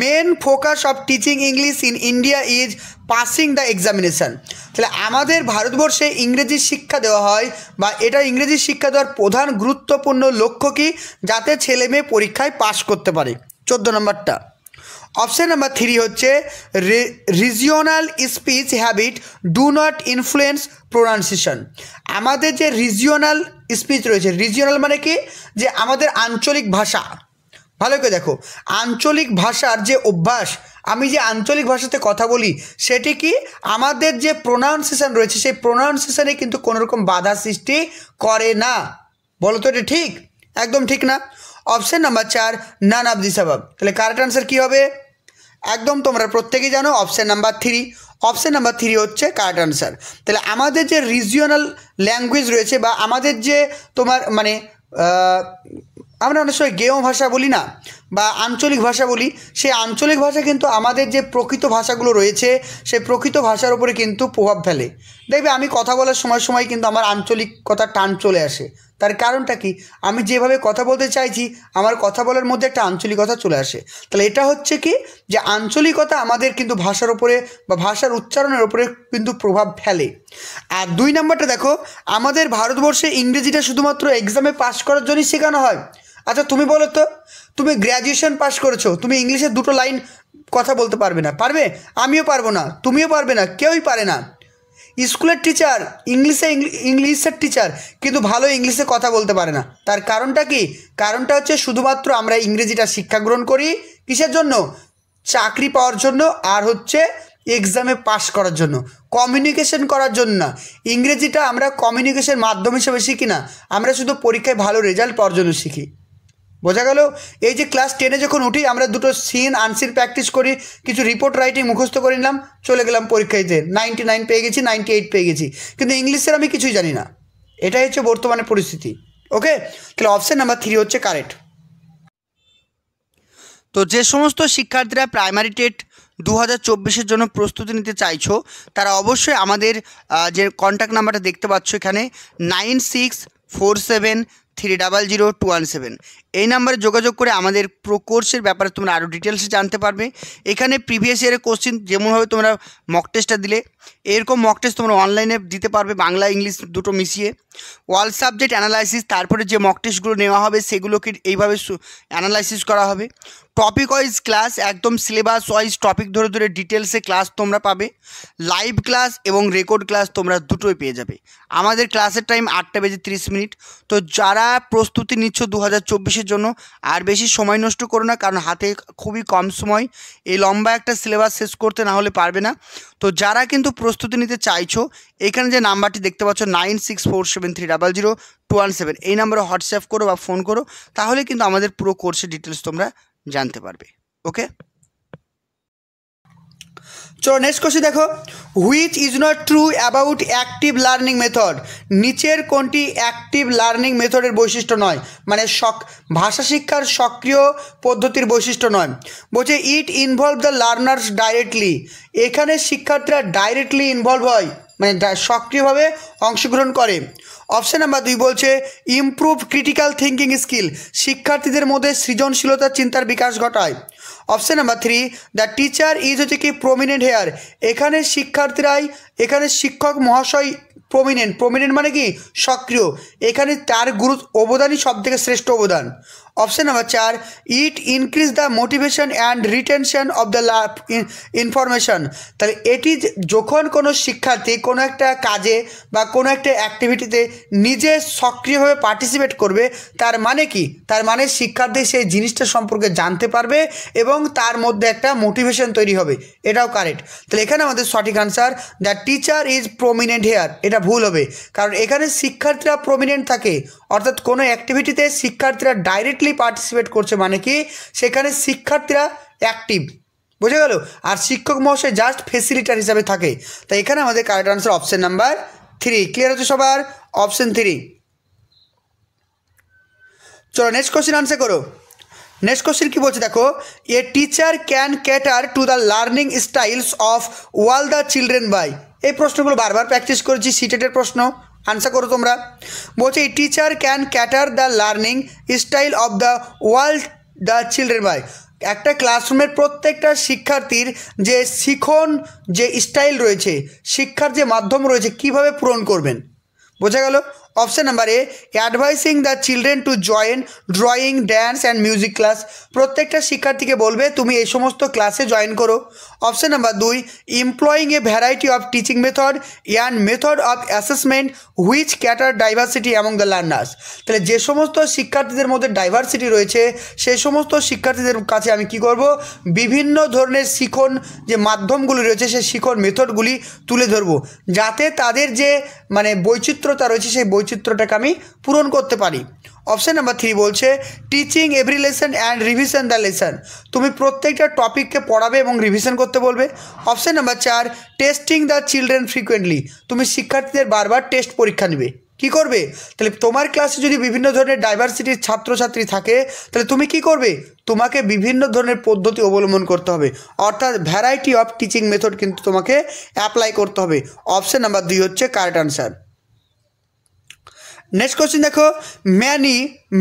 main focus of teaching English in India is passing the examination তাহলে আমাদের ভারতবর্ষে ইংরেজি শিক্ষা দেওয়া হয় বা এটা ইংরেজি শিক্ষা দেওয়ার প্রধান গুরুত্বপূর্ণ লক্ষ্য কি যাতে ছেলে মেয়ে পরীক্ষায় পাশ করতে পারে চোদ্দ নম্বরটা অপশান নাম্বার থ্রি হচ্ছে regional speech habit do not influence pronunciation আমাদের যে রিজিওনাল স্পিচ রয়েছে রিজিওনাল মানে কি যে আমাদের আঞ্চলিক ভাষা ভালো করে দেখো আঞ্চলিক ভাষার যে অভ্যাস আমি যে আঞ্চলিক ভাষাতে কথা বলি সেটি কি আমাদের যে প্রোনাউন্সিয়েশন রয়েছে সেই প্রোনাউন্সিয়েশনে কিন্তু কোনোরকম বাধা সৃষ্টি করে না বলো তো এটা ঠিক একদম ঠিক না অপশান নাম্বার চার নান দিস সাবাব তাহলে কারেক্ট আনসার কী হবে একদম তোমরা প্রত্যেকেই জানো option number three option number three হচ্ছে কারেক্ট আনসার তাহলে আমাদের যে রিজিওনাল ল্যাঙ্গুয়েজ রয়েছে বা আমাদের যে তোমার মানে আমরা অনেক সময় গেঁয়ো ভাষা বলি না বা আঞ্চলিক ভাষা বলি সেই আঞ্চলিক ভাষা কিন্তু আমাদের যে প্রকৃত ভাষাগুলো রয়েছে সেই প্রকৃত ভাষার উপরে কিন্তু প্রভাব ফেলে দেখবে আমি কথা বলার সময় সময় কিন্তু আমার আঞ্চলিক কথা টান চলে আসে তার কারণটা কি আমি যেভাবে কথা বলতে চাইছি আমার কথা বলার মধ্যে একটা আঞ্চলিকতা চলে আসে তাহলে এটা হচ্ছে কি যে আঞ্চলিকতা আমাদের কিন্তু ভাষার ওপরে বা ভাষার উচ্চারণের ওপরে কিন্তু প্রভাব ফেলে আর দুই নম্বরটা দেখো আমাদের ভারতবর্ষে ইংরেজিটা শুধুমাত্র এক্সামে পাস করার জন্যই শেখানো হয় আচ্ছা তুমি বলো তো তুমি গ্র্যাজুয়েশন পাস করেছো তুমি ইংলিশে দুটো লাইন কথা বলতে পারবে না পারবে আমিও পারবো না তুমিও পারবে না কেউই পারে না স্কুলের টিচার ইংলিশে ইংলিশের টিচার কিন্তু ভালো ইংলিশে কথা বলতে পারে না তার কারণটা কি কারণটা হচ্ছে শুধুমাত্র আমরা ইংরেজিটা শিক্ষা গ্রহণ করি কিসের জন্য চাকরি পাওয়ার জন্য আর হচ্ছে এক্সামে পাশ করার জন্য কমিউনিকেশন করার জন্য না ইংরেজিটা আমরা কমিউনিকেশন মাধ্যম হিসেবে শিখি না আমরা শুধু পরীক্ষায় ভালো রেজাল্ট পাওয়ার জন্য শিখি বোঝা গেল এই যে ক্লাস টেনে যখন উঠি আমরা দুটো সিন আনসির প্র্যাকটিস করি কিছু রিপোর্ট রাইটিং মুখস্থ করে নিলাম চলে গেলাম পরীক্ষায় দিতে নাইনটি নাইন পেয়ে গেছি নাইনটি এইট পেয়ে গেছি কিন্তু ইংলিশের আমি কিছুই জানি না এটাই হচ্ছে বর্তমানে পরিস্থিতি ওকে তাহলে অপশান নাম্বার থ্রি হচ্ছে কারেক্ট তো যে সমস্ত শিক্ষার্থীরা প্রাইমারি টেট দু হাজার জন্য প্রস্তুতি নিতে চাইছো তারা অবশ্যই আমাদের যে কন্ট্যাক্ট নাম্বারটা দেখতে পাচ্ছ এখানে nine six four seven three double zero two one seven এই নাম্বারে যোগাযোগ করে আমাদের প্রো কোর্সের ব্যাপারে তোমরা আরও ডিটেলসে জানতে পারবে এখানে প্রিভিয়াস ইয়ারের কোশ্চিন যেমনভাবে তোমরা মক টেস্টটা দিলে এরকম মক টেস্ট তোমরা অনলাইনে দিতে পারবে বাংলা ইংলিশ দুটো মিশিয়ে অল সাবজেক্ট অ্যানালাইসিস তারপরে যে মক টেস্টগুলো নেওয়া হবে সেগুলোকে এইভাবে অ্যানালাইসিস করা হবে টপিক ওয়াইজ ক্লাস একদম সিলেবাস ওয়াইজ টপিক ধরে ধরে ডিটেলসে ক্লাস তোমরা পাবে লাইভ ক্লাস এবং রেকর্ড ক্লাস তোমরা দুটোই পেয়ে যাবে আমাদের ক্লাসের টাইম আটটা বেজে তিরিশ মিনিট তো যারা প্রস্তুতি নিচ্ছ দু হাজার চব্বিশের জন্য আর বেশি সময় নষ্ট করো না কারণ হাতে খুবই কম সময় এই লম্বা একটা সিলেবাস শেষ করতে না হলে পারবে না তো যারা কিন্তু প্রস্তুতি নিতে চাইছো এখানে যে নাম্বারটি দেখতে পাচ্ছ nine six four seven three double zero two one seven এই নাম্বারে হোয়াটসঅ্যাপ করো বা ফোন করো তাহলে কিন্তু আমাদের পুরো কোর্সের ডিটেলস তোমরা জানতে পারবে ওকে চলো নেক্সট কোশ্চেন দেখো which is not true about active learning method নিচের কোনটি অ্যাক্টিভ লার্নিং মেথডের বৈশিষ্ট্য নয় মানে সক ভাষা শিক্ষার সক্রিয় পদ্ধতির বৈশিষ্ট্য নয় বলছে it involve the learners directly এখানে শিক্ষার্থীরা ডাইরেক্টলি ইনভলভ হয় মানে সক্রিয়ভাবে অংশগ্রহণ করে অপশান নাম্বার দুই বলছে ইমপ্রুভ ক্রিটিক্যাল থিঙ্কিং স্কিল শিক্ষার্থীদের মধ্যে সৃজনশীলতা চিন্তার বিকাশ ঘটায় option number three the teacher is হচ্ছে কি প্রমিনেন্ট হেয়ার এখানে শিক্ষার্থীরাই এখানে শিক্ষক মহাশয় প্রমিনেন্ট প্রমিনেন্ট মানে কি সক্রিয় এখানে তার গুরু অবদানই সবথেকে শ্রেষ্ঠ অবদান নাম্বার চার it increase the motivation and retention of the love information তাহলে এটি যখন কোনো শিক্ষার্থী কোনো একটা কাজে বা কোনো একটা অ্যাক্টিভিটিতে নিজে সক্রিয়ভাবে পার্টিসিপেট করবে তার মানে কি তার মানে শিক্ষার্থী সেই জিনিসটা সম্পর্কে জানতে পারবে এবং তার মধ্যে একটা মোটিভেশন তৈরি হবে এটাও কারেক্ট তাহলে এখানে আমাদের সঠিক answer the teacher is prominent here এটা ভুল হবে কারণ এখানে শিক্ষার্থীরা প্রমিনেন্ট থাকে অর্থাৎ কোনো অ্যাক্টিভিটিতে শিক্ষার্থীরা ডাইরেক্টলি পার্টিসিপেট করছে মানে কি সেখানে শিক্ষার্থীরা অ্যাক্টিভ বুঝে গেল আর শিক্ষক মহাশয় জাস্ট ফেসিলিটার হিসাবে থাকে তাই এখানে আমাদের correct answer option number three clear হচ্ছে সবার অপশান থ্রি চলো নেক্সট কোশ্চেন আনসার করো নেক্সট কোশ্চেন কী বলছে দেখো a teacher can cater to the learning styles of all the children by এই প্রশ্নগুলো বারবার প্র্যাকটিস করেছি সিটেটের প্রশ্ন আনসার করো তোমরা বলছে teacher can cater the learning style of the world the children by একটা ক্লাসরুমের প্রত্যেকটা শিক্ষার্থীর যে শিখন যে স্টাইল রয়েছে শিক্ষার যে মাধ্যম রয়েছে কিভাবে পূরণ করবেন বোঝা গেল option number A advising the children to join drawing dance and music class প্রত্যেকটা শিক্ষার্থীকে বলবে তুমি এই সমস্ত ক্লাসে জয়েন করো অপশান নাম্বার দুই employing a variety of teaching method and method of assessment which cater diversity among the learners তাহলে যে সমস্ত শিক্ষার্থীদের মধ্যে ডাইভার্সিটি রয়েছে সেই সমস্ত শিক্ষার্থীদের কাছে আমি কি করব বিভিন্ন ধরনের শিখন যে মাধ্যমগুলি রয়েছে সেই শিখন মেথডগুলি তুলে ধরবো যাতে তাদের যে মানে বৈচিত্র্যতা রয়েছে সেই বৈ বৈচিত্র্যটাকে আমি পূরণ করতে পারি অপশান নাম্বার থ্রি বলছে teaching every lesson and revision the lesson তুমি প্রত্যেকটা টপিককে পড়াবে এবং রিভিশন করতে বলবে অপশান নাম্বার চার টেস্টিং দ্য চিলড্রেন ফ্রিকোয়েন্টলি তুমি শিক্ষার্থীদের বারবার টেস্ট পরীক্ষা নেবে কি করবে তাহলে তোমার ক্লাসে যদি বিভিন্ন ধরনের ডাইভার্সিটির ছাত্রছাত্রী থাকে তাহলে তুমি কি করবে তোমাকে বিভিন্ন ধরনের পদ্ধতি অবলম্বন করতে হবে অর্থাৎ ভ্যারাইটি অফ টিচিং মেথড কিন্তু তোমাকে অ্যাপ্লাই করতে হবে অপশান নাম্বার দুই হচ্ছে কারেক্ট আনসার নেক্সট কোশ্চেন দেখো many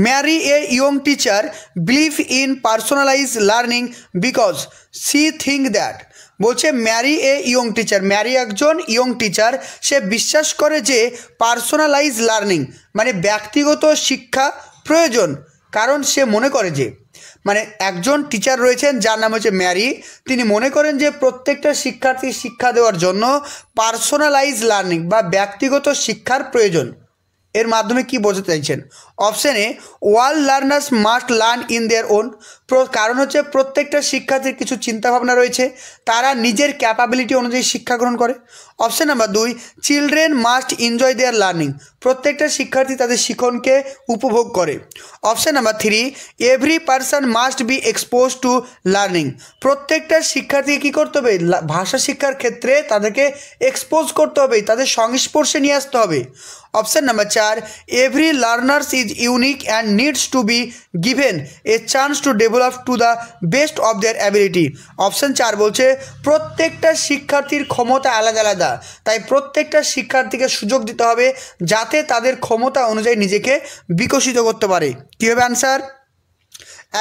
Mary a young teacher believe in personalise learning because she think that বলছে Mary a young teacher Mary একজন ইয়ং টিচার সে বিশ্বাস করে যে পার্সোনালাইজ লার্নিং মানে ব্যক্তিগত শিক্ষা প্রয়োজন কারণ সে মনে করে যে মানে একজন টিচার রয়েছেন যার নাম হচ্ছে ম্যারি তিনি মনে করেন যে প্রত্যেকটা শিক্ষার্থী শিক্ষা দেওয়ার জন্য পার্সোনালাইজ লার্নিং বা ব্যক্তিগত শিক্ষার প্রয়োজন এর মাধ্যমে কি বোঝাতে চাইছেন অপশানে all learners must learn in their own কারণ হচ্ছে প্রত্যেকটা শিক্ষার্থীর কিছু চিন্তাভাবনা রয়েছে তারা নিজের ক্যাপাবিলিটি অনুযায়ী শিক্ষা গ্রহণ করে অপশান নাম্বার দুই children must enjoy their learning প্রত্যেকটা শিক্ষার্থী তাদের শিক্ষণকে উপভোগ করে option number three every person must be expose to learning প্রত্যেকটা শিক্ষার্থীকে কী করতে হবে ভাষা শিক্ষার ক্ষেত্রে তাদেরকে এক্সপোজ করতে হবে তাদের সংস্পর্শে নিয়ে আসতে হবে অপশান নাম্বার চার every learners is unique and needs to be given a chance to develop develop to the best of their ability option চার বলছে প্রত্যেকটা শিক্ষার্থীর ক্ষমতা আলাদা আলাদা তাই প্রত্যেকটা শিক্ষার্থীকে সুযোগ দিতে হবে যাতে তাদের ক্ষমতা অনুযায়ী নিজেকে বিকশিত করতে পারে কী হবে আনসার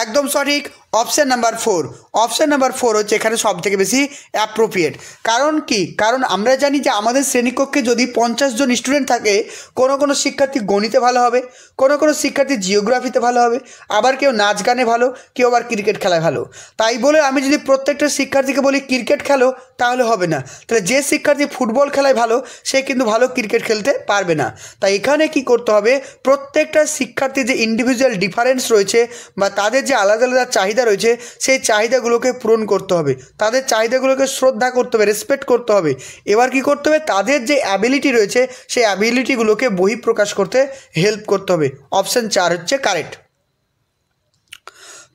একদম সঠিক option number four option number four হচ্ছে এখানে সব থেকে বেশি অ্যাপ্রোপ্রিয়েট কারণ কি কারণ আমরা জানি যে আমাদের শ্রেণীকক্ষে যদি পঞ্চাশ জন স্টুডেন্ট থাকে কোনো কোনো শিক্ষার্থী গণিতে ভালো হবে কোনো কোনো শিক্ষার্থী জিওগ্রাফিতে ভালো হবে আবার কেউ নাচ গানে ভালো কেউ আবার ক্রিকেট খেলায় ভালো তাই বলে আমি যদি প্রত্যেকটা শিক্ষার্থীকে বলি ক্রিকেট খেলো তাহলে হবে না তাহলে যে শিক্ষার্থী ফুটবল খেলায় ভালো সে কিন্তু ভালো ক্রিকেট খেলতে পারবে না তাই এখানে কি করতে হবে প্রত্যেকটা শিক্ষার্থী যে ইন্ডিভিজুয়াল ডিফারেন্স রয়েছে বা তাদের যে আলাদা আলাদা চাহিদা চাহিদা রয়েছে সেই চাহিদাগুলোকে পূরণ করতে হবে তাদের চাহিদাগুলোকে শ্রদ্ধা করতে হবে রেসপেক্ট করতে হবে এবার কি করতে হবে তাদের যে অ্যাবিলিটি রয়েছে সেই অ্যাবিলিটিগুলোকে বহিঃপ্রকাশ করতে হেল্প করতে হবে অপশান চার হচ্ছে কারেক্ট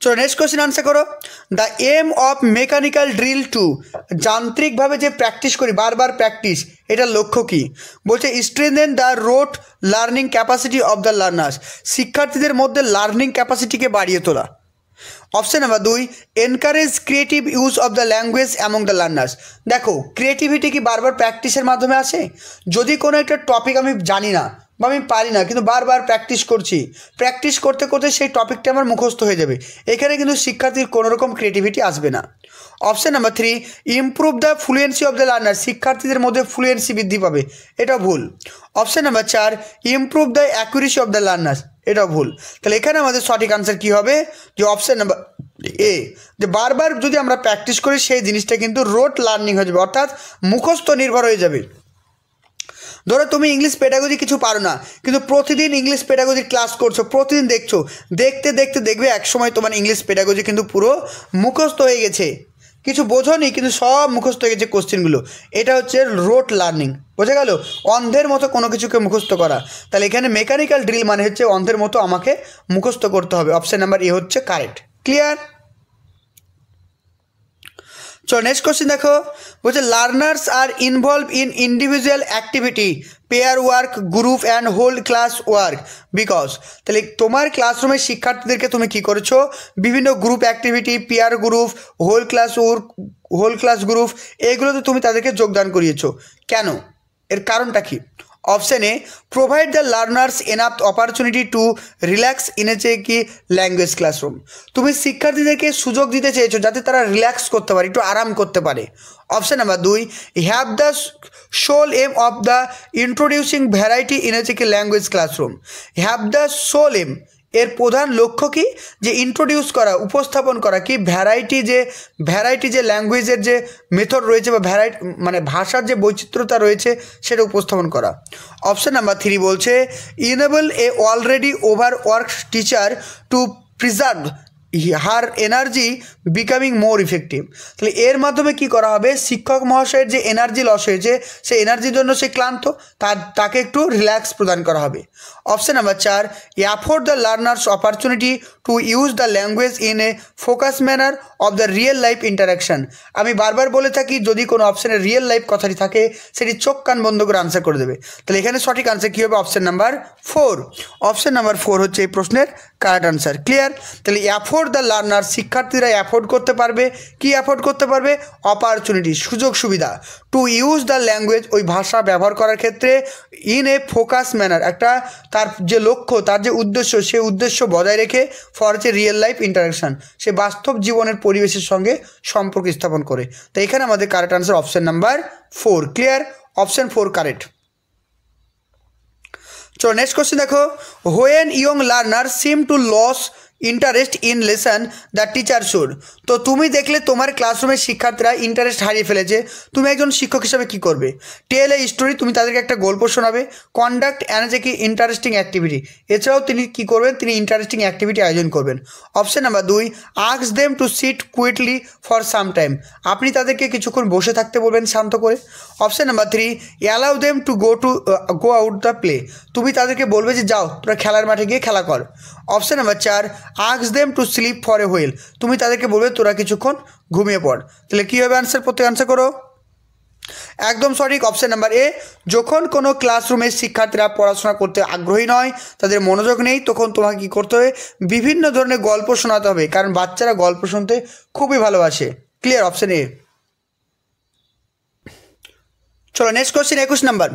চলো নেক্সট কোয়েশ্চেন আনসার করো the aim of mechanical drill to যান্ত্রিকভাবে যে প্র্যাকটিস করি বারবার প্র্যাকটিস এটার লক্ষ্য কি বলছে strengthen the rote learning capacity of the learners শিক্ষার্থীদের মধ্যে লার্নিং ক্যাপাসিটিকে বাড়িয়ে তোলা অপশান নাম্বার দুই encourage creative use of the language among the learners দেখো ক্রিয়েটিভিটি কি বারবার প্র্যাকটিসের মাধ্যমে আসে যদি কোনো একটা টপিক আমি জানি না বা আমি পারি না কিন্তু বারবার প্র্যাকটিস করছি প্র্যাকটিস করতে করতে সেই টপিকটা আমার মুখস্থ হয়ে যাবে এখানে কিন্তু শিক্ষার্থীর কোনোরকম ক্রিয়েটিভিটি আসবে না option number three improve the fluency of the learner শিক্ষার্থীদের মধ্যে ফ্লুয়েন্সি বৃদ্ধি পাবে এটা ভুল অপশান নাম্বার চার improve the accuracy of the learner এটাও ভুল তাহলে এখানে আমাদের সঠিক আনসার কী হবে যে অপশান নাম্বার এ যে বারবার যদি আমরা প্র্যাকটিস করি সেই জিনিসটা কিন্তু রোড লার্নিং হয়ে যাবে অর্থাৎ মুখস্থ নির্ভর হয়ে যাবে ধরো তুমি ইংলিশ পেডাগজি কিছু পারো না কিন্তু প্রতিদিন ইংলিশ পেডাগজির ক্লাস করছো প্রতিদিন দেখছো দেখতে দেখতে দেখবে একসময় তোমার ইংলিশ পেডাগজি কিন্তু পুরো মুখস্থ হয়ে গেছে কিছু নি কিন্তু সব মুখস্থ হয়ে গেছে কোশ্চেনগুলো এটা হচ্ছে রোট লার্নিং বোঝা গেল অন্ধের মতো কোনো কিছুকে মুখস্থ করা তাহলে এখানে মেকানিক্যাল ড্রিল মানে হচ্ছে অন্ধের মতো আমাকে মুখস্থ করতে হবে অপশান নাম্বার এ হচ্ছে কারেক্ট ক্লিয়ার চ নেক্সট কোশ্চেন দেখো বলছে learners are involve in individual activity pair work group and whole class work because তাহলে তোমার ক্লাসরুমের শিক্ষার্থীদেরকে তুমি কি করেছো বিভিন্ন group activity pair group whole class work whole class group এইগুলোতে তুমি তাদেরকে যোগদান করিয়েছো কেন এর কারণটা কি অপশানে provide the learners enough opportunity to relax ইনেছে কি ল্যাঙ্গুয়েজ ক্লাসরুম তুমি শিক্ষার্থীদেরকে সুযোগ দিতে চেয়েছো যাতে তারা রিল্যাক্স করতে পারে একটু আরাম করতে পারে অপশান নাম্বার দুই have the sole aim of the introducing variety ইনেছে কি language classroom have the sole aim এর প্রধান লক্ষ্য কি যে ইন্ট্রোডিউস করা উপস্থাপন করা কি ভ্যারাইটি যে ভ্যারাইটি যে ল্যাঙ্গুয়েজের যে মেথড রয়েছে বা ভ্যারাইটি মানে ভাষার যে বৈচিত্র্যতা রয়েছে সেটা উপস্থাপন করা অপশান নাম্বার থ্রি বলছে enable a already over work teacher to preserve her energy becoming more effective তাহলে এর মাধ্যমে কি করা হবে শিক্ষক মহাশয়ের যে এনার্জি লস হয়েছে সে এনার্জির জন্য সে ক্লান্ত তার তাকে একটু রিল্যাক্স প্রদান করা হবে অপশান নাম্বার চার afford the learners opportunity to use the language in a focus manner of the real life interaction আমি বারবার বলে থাকি যদি কোনো অপশানে রিয়েল লাইফ কথাটি থাকে সেটি চোখ কান বন্ধ করে আনসার করে দেবে তাহলে এখানে সঠিক আনসার কী হবে option number four option number four হচ্ছে এই প্রশ্নের কারেক্ট আনসার ক্লিয়ার তাহলে অ্যাফোর্ড ফর দ্য লার্নার শিক্ষার্থীরা অ্যাফোর্ড করতে পারবে কি অ্যাফোর্ড করতে পারবে অপরচুনিটি সুযোগ সুবিধা টু ইউজ দ্য ল্যাঙ্গুয়েজ ওই ভাষা ব্যবহার করার ক্ষেত্রে ইন এ ফোকাস ম্যানার একটা তার যে লক্ষ্য তার যে উদ্দেশ্য সে উদ্দেশ্য বজায় রেখে ফর যে রিয়েল লাইফ ইন্টারাকশান সে বাস্তব জীবনের পরিবেশের সঙ্গে সম্পর্ক স্থাপন করে তো এখানে আমাদের correct answer option number four clear option four correct চলো নেক্সট কোশ্চেন দেখো when young learner seem to loss interest in lesson the teacher should তো তুমি দেখলে তোমার ক্লাসরুমের শিক্ষার্থীরা ইন্টারেস্ট হারিয়ে ফেলেছে তুমি একজন শিক্ষক হিসাবে কি করবে টেল এ স্টোরি তুমি তাদেরকে একটা গল্প শোনাবে কন্ডাক্ট অ্যান্ড কি ইন্টারেস্টিং অ্যাক্টিভিটি এছাড়াও তিনি কি করবেন তিনি ইন্টারেস্টিং অ্যাক্টিভিটি আয়োজন করবেন অপশন নাম্বার দুই আক্স them to sit quietly for some time আপনি তাদেরকে কিছুক্ষণ বসে থাকতে বলবেন শান্ত করে option number three allow them to go to go out the play তুমি তাদেরকে বলবে যে যাও তোরা খেলার মাঠে গিয়ে খেলা কর অপশান নাম্বার চার আক্স them to sleep for a while তুমি তাদেরকে বলবে তোরা কিছুক্ষণ ঘুমিয়ে পড় তাহলে কী হবে আনসার প্রত্যেক আনসার করো একদম সঠিক অপশান নাম্বার এ যখন কোনো ক্লাসরুমে শিক্ষার্থীরা পড়াশোনা করতে আগ্রহী নয় তাদের মনোযোগ নেই তখন তোমাকে কী করতে হবে বিভিন্ন ধরনের গল্প শোনাতে হবে কারণ বাচ্চারা গল্প শুনতে খুবই ভালোবাসে ক্লিয়ার অপশান এ চলো নেক্সট কোশ্চেন একুশ number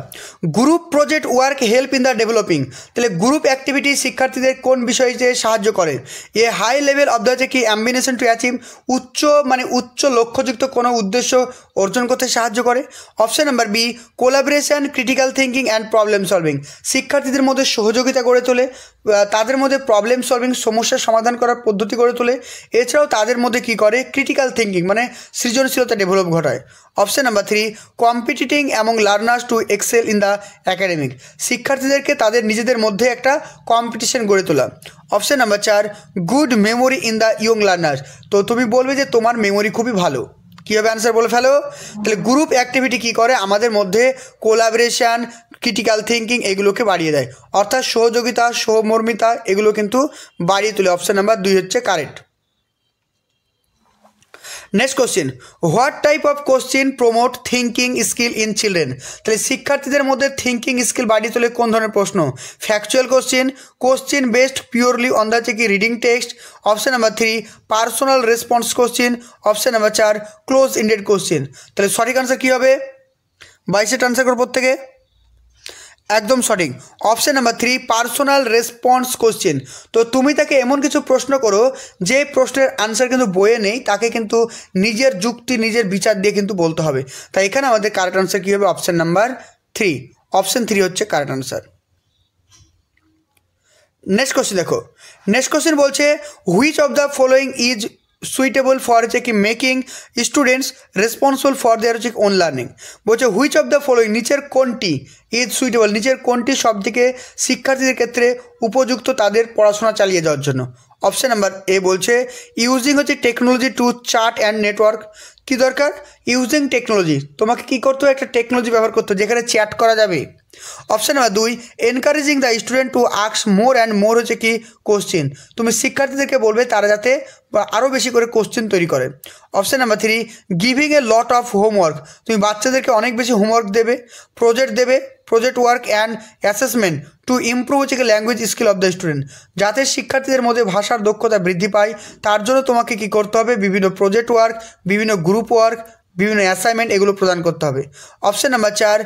group project work help in the developing তাহলে গ্রুপ অ্যাক্টিভিটি শিক্ষার্থীদের কোন বিষয়ে সাহায্য করে a high level of the কি অ্যাম্বিনেশন টু অ্যাচিভ উচ্চ মানে উচ্চ লক্ষ্যযুক্ত কোনো উদ্দেশ্য অর্জন করতে সাহায্য করে option number B collaboration critical thinking and problem solving শিক্ষার্থীদের মধ্যে সহযোগিতা গড়ে তোলে তাদের মধ্যে প্রবলেম সলভিং সমস্যার সমাধান করার পদ্ধতি করে তোলে এছাড়াও তাদের মধ্যে কি করে ক্রিটিক্যাল থিঙ্কিং মানে সৃজনশীলতা ডেভেলপ ঘটায় অপশান নাম্বার থ্রি কম্পিটিটিং এবং learners to excel in the academic শিক্ষার্থীদেরকে তাদের নিজেদের মধ্যে একটা কম্পিটিশন গড়ে তোলা অপশান নাম্বার চার good memory in the young learners তো তুমি বলবে যে তোমার মেমোরি খুবই ভালো কীভাবে অ্যান্সার বলে ফেলো তাহলে গ্রুপ অ্যাক্টিভিটি কী করে আমাদের মধ্যে কোলাবরেশান ক্রিটিক্যাল থিঙ্কিং এগুলোকে বাড়িয়ে দেয় অর্থাৎ সহযোগিতা সহমর্মিতা এগুলো কিন্তু বাড়িয়ে তোলে অপশান নাম্বার দুই হচ্ছে correct next question what type of question promote thinking skill in children তাহলে শিক্ষার্থীদের মধ্যে থিঙ্কিং স্কিল বাড়িয়ে তোলে কোন ধরনের প্রশ্ন factual question question based purely on the চেকি reading text option number three personal response question option number চার ক্লোজ ইন্ডেড কোশ্চেন তাহলে সঠিক আনসার কী হবে বাইশে আনসার করো প্রত্যেকে একদম সঠিক option number three personal response question তো তুমি তাকে এমন কিছু প্রশ্ন করো যে প্রশ্নের আনসার কিন্তু বইয়ে নেই তাকে কিন্তু নিজের যুক্তি নিজের বিচার দিয়ে কিন্তু বলতে হবে তাই এখানে আমাদের কারেক্ট আনসার কী হবে option number three option three হচ্ছে কারেক্ট আনসার নেক্সট কোশ্চেন দেখো নেক্সট কোশ্চেন বলছে which of the following is suitable for হচ্ছে কি making students responsible for their হচ্ছে ওন লার্নিং বলছে হুইচ অফ দ্য ফলোইং নিচের কোনটি ইজ সুইটেবল নিচের কোনটি সব থেকে শিক্ষার্থীদের ক্ষেত্রে উপযুক্ত তাদের পড়াশোনা চালিয়ে যাওয়ার জন্য অপশান নাম্বার এ বলছে ইউজিং হচ্ছে technology to chart and network কী দরকার ইউজিং টেকনোলজি তোমাকে কী করতে হবে একটা টেকনোলজি ব্যবহার করতে যেখানে চ্যাট করা যাবে অপশান নাম্বার দুই এনকারেজিং দ্য স্টুডেন্ট টু আক্স মোর অ্যান্ড মোর হচ্ছে কি কোশ্চিন তুমি শিক্ষার্থীদেরকে বলবে তারা যাতে আরও বেশি করে কোশ্চেন তৈরি করে option number three giving a lot of homework তুমি বাচ্চাদেরকে অনেক বেশি হোমওয়ার্ক দেবে প্রজেক্ট দেবে project work and assessment to improve হচ্ছে কি language skill of the student যাতে শিক্ষার্থীদের মধ্যে ভাষার দক্ষতা বৃদ্ধি পায় তার জন্য তোমাকে কি করতে হবে বিভিন্ন প্রজেক্ট ওয়ার্ক বিভিন্ন গ্রুপ ওয়ার্ক বিভিন্ন অ্যাসাইনমেন্ট এগুলো প্রদান করতে হবে অপশান নাম্বার চার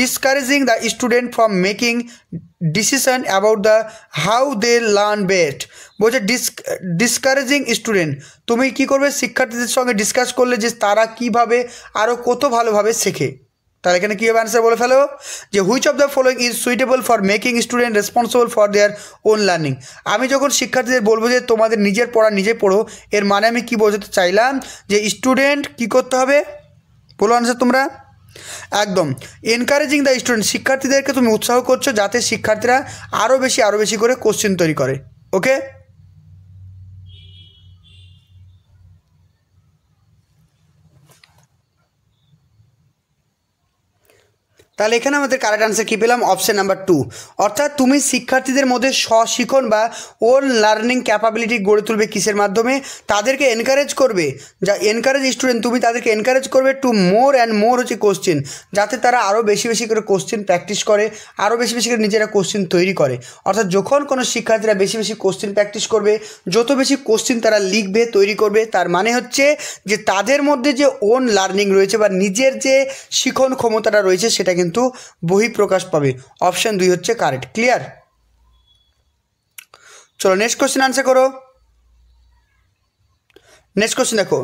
discouraging the student from making decision about the how they learn best বলছে ডিস ডিসকারেজিং স্টুডেন্ট তুমি কি করবে শিক্ষার্থীদের সঙ্গে ডিসকাস করলে যে তারা কিভাবে আরও কত ভালোভাবে শেখে তাহলে এখানে কী হবে অ্যান্সার বলে ফেলো যে which of the following is suitable for making student responsible for their own learning আমি যখন শিক্ষার্থীদের বলবো যে তোমাদের নিজের পড়া নিজে পড়ো এর মানে আমি কি বোঝাতে চাইলাম যে স্টুডেন্ট কি করতে হবে বলো অ্যান্সার তোমরা একদম এনকারেজিং দ্য স্টুডেন্ট শিক্ষার্থীদেরকে তুমি উৎসাহ করছো যাতে শিক্ষার্থীরা আরও বেশি আরও বেশি করে কোশ্চেন তৈরি করে ওকে তাহলে এখানে আমাদের কারেক্ট আনসার কী পেলাম অপশান নাম্বার টু অর্থাৎ তুমি শিক্ষার্থীদের মধ্যে স্বশিক্ষণ বা ওন লার্নিং ক্যাপাবিলিটি গড়ে তুলবে কিসের মাধ্যমে তাদেরকে এনকারেজ করবে যা এনকারেজ স্টুডেন্ট তুমি তাদেরকে এনকারেজ করবে টু মোর অ্যান্ড মোর হচ্ছে কোশ্চেন যাতে তারা আরও বেশি বেশি করে কোশ্চেন প্র্যাকটিস করে আরও বেশি বেশি করে নিজেরা কোশ্চেন তৈরি করে অর্থাৎ যখন কোনো শিক্ষার্থীরা বেশি বেশি কোশ্চেন প্র্যাকটিস করবে যত বেশি কোশ্চেন তারা লিখবে তৈরি করবে তার মানে হচ্ছে যে তাদের মধ্যে যে ওন লার্নিং রয়েছে বা নিজের যে শিখন ক্ষমতাটা রয়েছে সেটা কিন্তু কিন্তু বহিঃপ্রকাশ পাবে অপশান দুই হচ্ছে কারেক্ট ক্লিয়ার চলো নেক্সট কোশ্চেন আনসার করো নেক্সট কোশ্চেন দেখো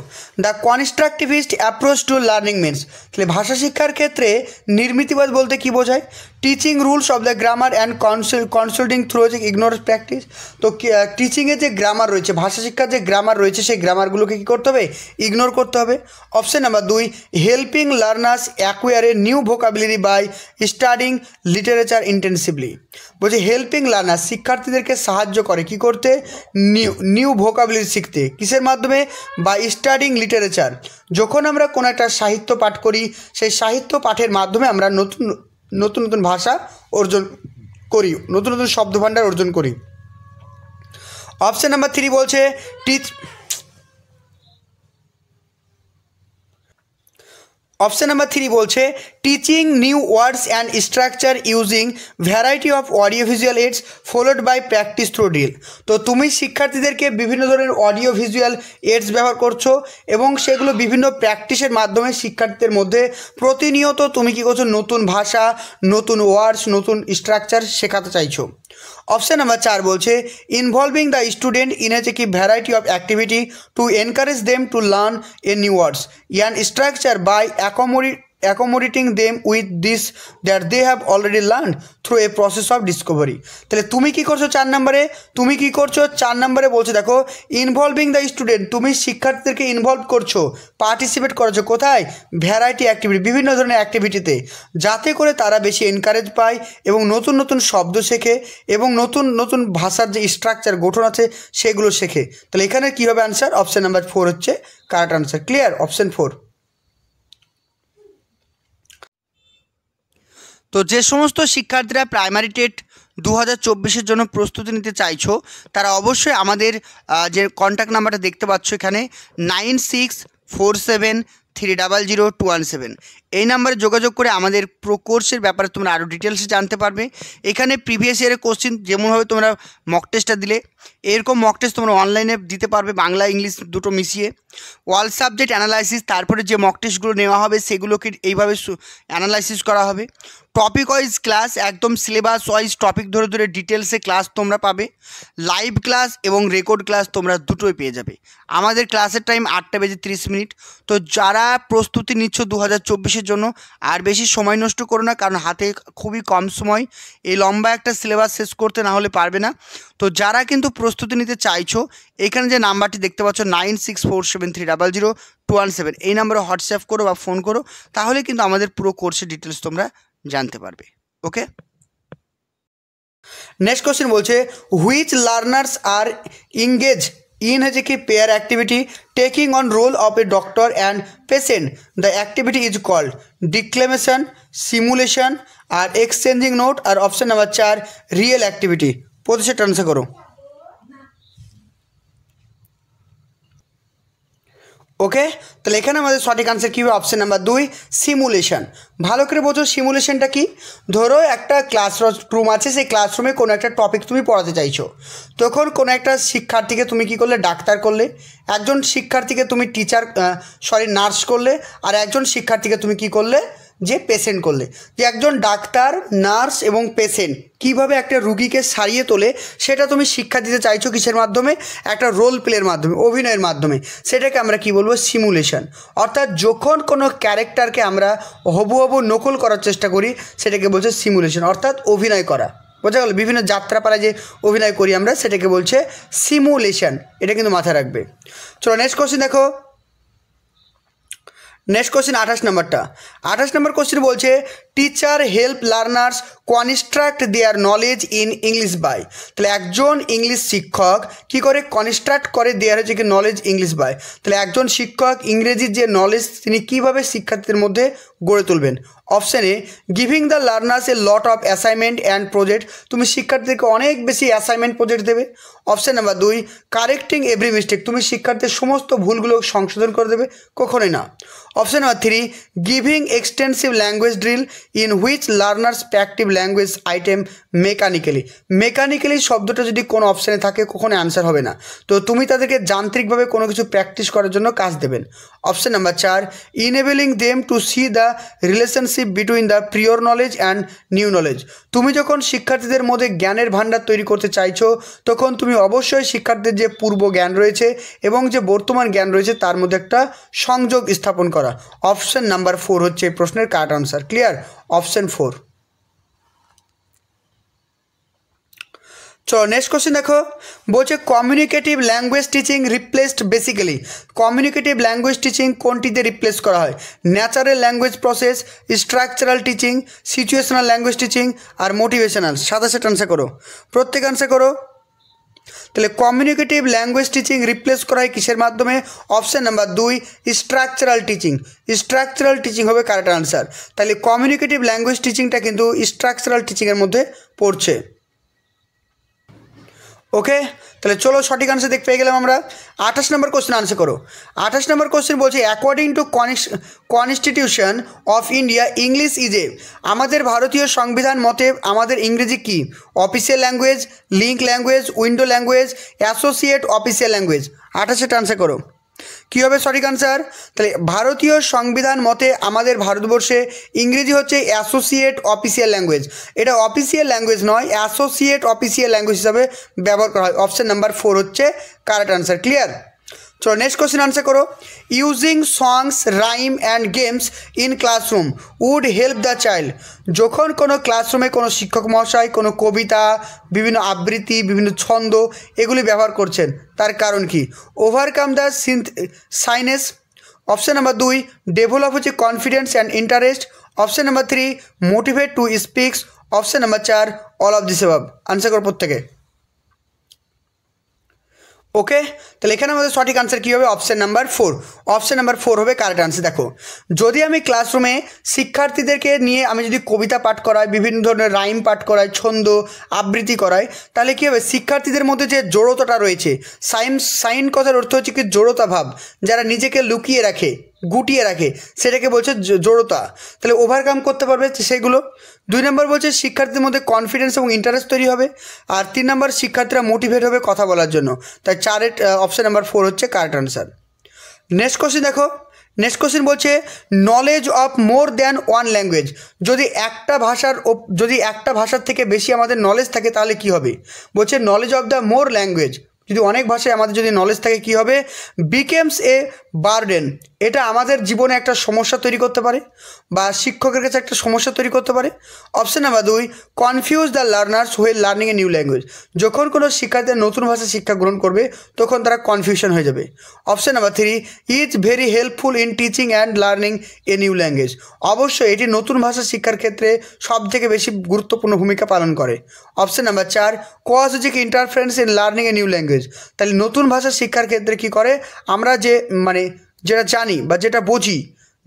the constructivist approach to learning means তাহলে ভাষা শিক্ষার ক্ষেত্রে নির্মিতিবাদ বলতে কি বোঝায় teaching rules of the grammar and কনসুল কনসুল্টিং থ্রু হচ্ছে ইগনোর প্র্যাকটিস তো টিচিংয়ে যে গ্রামার রয়েছে ভাষা শিক্ষার যে গ্রামার রয়েছে সেই গ্রামারগুলোকে কী করতে হবে ইগনোর করতে হবে অপশান নাম্বার দুই helping learners acquire new vocabulary by studying literature intensively বলছে হেল্পিং লার্নার্স শিক্ষার্থীদেরকে সাহায্য করে কি করতে নিউ নিউ ভোকাবিলিটি শিখতে কিসের মাধ্যমে বা স্টাডিং লিটারেচার যখন আমরা কোনো একটা সাহিত্য পাঠ করি সেই সাহিত্য পাঠের মাধ্যমে আমরা নতুন নতুন নতুন ভাষা অর্জন করি নতুন নতুন শব্দ ভাণ্ডার অর্জন করি অপশান নাম্বার থ্রি বলছে টিচ অপশান নাম্বার থ্রি বলছে teaching new words and structure using variety of audio visual aids followed by practice through drill তো তুমি শিক্ষার্থীদেরকে বিভিন্ন ধরনের অডিও ভিজুয়াল এডস ব্যবহার করছো এবং সেগুলো বিভিন্ন প্র্যাকটিসের মাধ্যমে শিক্ষার্থীদের মধ্যে প্রতিনিয়ত তুমি কী করছো নতুন ভাষা নতুন ওয়ার্ডস নতুন স্ট্রাকচার শেখাতে চাইছো অপশন নাম্বার চার বলছে ইনভলভিং দ্য স্টুডেন্ট ইন এজ কি variety of activity to encourage them to learn a new words ইয়ান structure by accommodate accommodating them with this that they have already learn through a process of discovery তাহলে তুমি কি করছো চার নম্বরে তুমি কি করছো চার নম্বরে বলছো দেখো ইনভলভিং দ্য স্টুডেন্ট তুমি শিক্ষার্থীদেরকে ইনভলভ করছো পার্টিসিপেট করাছো কোথায় ভ্যারাইটি অ্যাক্টিভিটি বিভিন্ন ধরনের অ্যাক্টিভিটিতে যাতে করে তারা বেশি এনকারেজ পায় এবং নতুন নতুন শব্দ শেখে এবং নতুন নতুন ভাষার যে স্ট্রাকচার গঠন আছে সেগুলো শেখে তাহলে এখানে কীভাবে আনসার অপশান নাম্বার ফোর হচ্ছে correct answer clear option four তো যে সমস্ত শিক্ষার্থীরা প্রাইমারি টেট দু হাজার জন্য প্রস্তুতি নিতে চাইছো তারা অবশ্যই আমাদের যে কন্ট্যাক্ট নাম্বারটা দেখতে পাচ্ছ এখানে nine six four seven three double zero two one seven এই নাম্বারে যোগাযোগ করে আমাদের প্রো কোর্সের ব্যাপারে তোমরা আরও ডিটেলসে জানতে পারবে এখানে প্রিভিয়াস ইয়ারের কোশ্চিন যেমনভাবে তোমরা মক টেস্টটা দিলে এরকম মক টেস্ট তোমরা অনলাইনে দিতে পারবে বাংলা ইংলিশ দুটো মিশিয়ে ওয়াল সাবজেক্ট অ্যানালাইসিস তারপরে যে মক টেস্টগুলো নেওয়া হবে সেগুলোকে এইভাবে অ্যানালাইসিস করা হবে টপিক ওয়াইজ ক্লাস একদম সিলেবাস ওয়াইজ টপিক ধরে ধরে ডিটেলসে ক্লাস তোমরা পাবে লাইভ ক্লাস এবং রেকর্ড ক্লাস তোমরা দুটোই পেয়ে যাবে আমাদের ক্লাসের টাইম আটটা বেজে তিরিশ মিনিট তো যারা প্রস্তুতি নিচ্ছ দু হাজার চব্বিশে জিনিসের জন্য আর বেশি সময় নষ্ট করো না কারণ হাতে খুবই কম সময় এই লম্বা একটা সিলেবাস শেষ করতে না হলে পারবে না তো যারা কিন্তু প্রস্তুতি নিতে চাইছো এখানে যে নাম্বারটি দেখতে পাচ্ছ nine six four seven three double zero two one seven এই নাম্বারে হোয়াটসঅ্যাপ করো বা ফোন করো তাহলে কিন্তু আমাদের পুরো কোর্সের ডিটেলস তোমরা জানতে পারবে ওকে নেক্সট কোশ্চেন বলছে which learners are engage in হচ্ছে কি pair activity taking on role of a doctor and patient the activity is called declamation simulation আর এক্সচেঞ্জিং নোট আর অপশান নাম্বার চার রিয়েল অ্যাক্টিভিটি প্রতি সেটা করো ওকে তাহলে এখানে আমাদের সঠিক আনসার কী হবে অপশান নাম্বার দুই সিমুলেশন ভালো করে বোঝো সিমুলেশনটা কি ধরো একটা ক্লাস রুম আছে সেই ক্লাসরুমে কোনো একটা টপিক তুমি পড়াতে চাইছো তখন কোনো একটা শিক্ষার্থীকে তুমি কি করলে ডাক্তার করলে একজন শিক্ষার্থীকে তুমি টিচার সরি নার্স করলে আর একজন শিক্ষার্থীকে তুমি কি করলে যে পেশেন্ট করলে যে একজন ডাক্তার নার্স এবং পেশেন্ট কিভাবে একটা রুগীকে সারিয়ে তোলে সেটা তুমি শিক্ষা দিতে চাইছো কিসের মাধ্যমে একটা রোল প্লের মাধ্যমে অভিনয়ের মাধ্যমে সেটাকে আমরা কি বলবো সিমুলেশন অর্থাৎ যখন কোনো ক্যারেক্টারকে আমরা হবু হবু নকল করার চেষ্টা করি সেটাকে বলছে সিমুলেশন অর্থাৎ অভিনয় করা বোঝা গেল বিভিন্ন যাত্রাপাড়ায় যে অভিনয় করি আমরা সেটাকে বলছে সিমুলেশন এটা কিন্তু মাথায় রাখবে চলো নেক্সট কোশ্চেন দেখো নেক্সট কোশ্চেন আঠাশ নম্বরটা আঠাশ নম্বর কোশ্চেন বলছে teacher help learners construct their knowledge in English by তাহলে একজন ইংলিশ শিক্ষক কি করে কনস্ট্রাক্ট করে দেয়ার হচ্ছে কি নলেজ ইংলিশ বাই তাহলে একজন শিক্ষক ইংরেজির যে নলেজ তিনি কিভাবে শিক্ষার্থীদের মধ্যে গড়ে তুলবেন option A giving the learners a lot of assignment and project তুমি শিক্ষার্থীদেরকে অনেক বেশি অ্যাসাইনমেন্ট প্রজেক্ট দেবে অপশান নাম্বার দুই কারেক্টিং এভরি মিস্টেক তুমি শিক্ষার্থীর সমস্ত ভুলগুলো সংশোধন করে দেবে কখনোই না option number three giving extensive language drill in which learners practice language item mechanically mechanically শব্দটা যদি কোনো অপশানে থাকে কখনো অ্যান্সার হবে না তো তুমি তাদেরকে যান্ত্রিকভাবে কোনো কিছু প্র্যাকটিস করার জন্য কাজ দেবেন অপশান নাম্বার চার enabling them to see the relationship between the prior knowledge and new knowledge তুমি যখন শিক্ষার্থীদের মধ্যে জ্ঞানের ভাণ্ডার তৈরি করতে চাইছো তখন তুমি অবশ্যই শিক্ষার্থীদের যে পূর্ব জ্ঞান রয়েছে এবং যে বর্তমান জ্ঞান রয়েছে তার মধ্যে একটা সংযোগ স্থাপন করা করা অপশন নাম্বার ফোর হচ্ছে এই প্রশ্নের correct answer clear option four চলো নেক্সট কোশ্চেন দেখো বলছে communicative language teaching replaced basically communicative language teaching কোনটিতে রিপ্লেস করা হয় natural language process structural teaching situational language teaching আর মোটিভেশনাল সেট আনসার করো প্রত্যেক আনসার করো তাহলে কমিউনিকেটিভ ল্যাঙ্গুয়েজ টিচিং রিপ্লেস করা হয় কিসের মাধ্যমে অপশান নাম্বার দুই স্ট্রাকচারাল টিচিং স্ট্রাকচারাল টিচিং হবে কারেক্ট আনসার তাহলে কমিউনিকেটিভ ল্যাঙ্গুয়েজ টিচিংটা কিন্তু স্ট্রাকচারাল টিচিংয়ের মধ্যে পড়ছে ওকে তাহলে চলো সঠিক আনসার দেখতে পেয়ে গেলাম আমরা আঠাশ নম্বর কোশ্চেন আনসার করো আঠাশ নম্বর কোশ্চেন বলছে according to constitution of India English is a আমাদের ভারতীয় সংবিধান মতে আমাদের ইংরেজি কি official language link language window language associate official language আঠাশেটা আনসার করো কী হবে সঠিক আনসার তাহলে ভারতীয় সংবিধান মতে আমাদের ভারতবর্ষে ইংরেজি হচ্ছে অ্যাসোসিয়েট অফিসিয়াল ল্যাঙ্গুয়েজ এটা অফিসিয়াল ল্যাঙ্গুয়েজ নয় অ্যাসোসিয়েট অফিসিয়াল ল্যাঙ্গুয়েজ হিসাবে ব্যবহার করা হয় অপশান নাম্বার ফোর হচ্ছে কারেক্ট আনসার ক্লিয়ার চলো নেক্সট কোশ্চেন আনসার করো using songs rhyme and games in classroom would help the child যখন কোনো ক্লাসরুমে কোনো শিক্ষক মহাশয় কোনো কবিতা বিভিন্ন আবৃত্তি বিভিন্ন ছন্দ এগুলি ব্যবহার করছেন তার কারণ কি ওভারকাম দ্য সিন্থ সাইনেস অপশান নাম্বার দুই ডেভেলপ হচ্ছে confidence and interest option number three motivate to speaks option number চার অল অফ দিস এভাব আনসার করো প্রত্যেকে ওকে তাহলে এখানে আমাদের সঠিক আনসার কী হবে option number four option number four হবে কারেক্ট আনসার দেখো যদি আমি ক্লাসরুমে শিক্ষার্থীদেরকে নিয়ে আমি যদি কবিতা পাঠ করাই বিভিন্ন ধরনের রাইম পাঠ করাই ছন্দ আবৃত্তি করাই তাহলে কী হবে শিক্ষার্থীদের মধ্যে যে জড়তাটা রয়েছে সাইন সাইন কথার অর্থ হচ্ছে কি জড়তা ভাব যারা নিজেকে লুকিয়ে রাখে গুটিয়ে রাখে সেটাকে বলছে জড়তা তাহলে ওভারকাম করতে পারবে সেগুলো দুই নম্বর বলছে শিক্ষার্থীদের মধ্যে কনফিডেন্স এবং ইন্টারেস্ট তৈরি হবে আর তিন নম্বর শিক্ষার্থীরা মোটিভেট হবে কথা বলার জন্য তাই চারের অপশান নাম্বার ফোর হচ্ছে কারেক্ট আনসার নেক্সট কোশ্চেন দেখো নেক্সট কোশ্চেন বলছে knowledge of more than one language যদি একটা ভাষার যদি একটা ভাষার থেকে বেশি আমাদের নলেজ থাকে তাহলে কি হবে বলছে knowledge of the more language যদি অনেক ভাষায় আমাদের যদি নলেজ থাকে কি হবে বিকেমস এ বার্ডেন এটা আমাদের জীবনে একটা সমস্যা তৈরি করতে পারে বা শিক্ষকের কাছে একটা সমস্যা তৈরি করতে পারে অপশান নাম্বার দুই confuse the learners while learning a new language যখন কোনো শিক্ষার্থী নতুন ভাষা শিক্ষা গ্রহণ করবে তখন তারা কনফিউশন হয়ে যাবে option number three is very helpful in teaching and learning a new language অবশ্যই এটি নতুন ভাষা শিক্ষার ক্ষেত্রে সব থেকে বেশি গুরুত্বপূর্ণ ভূমিকা পালন করে অপশান নাম্বার চার কজ ইজিক interference in learning a new language language তাহলে নতুন ভাষা শিক্ষার ক্ষেত্রে কি করে আমরা যে মানে যেটা জানি বা যেটা বুঝি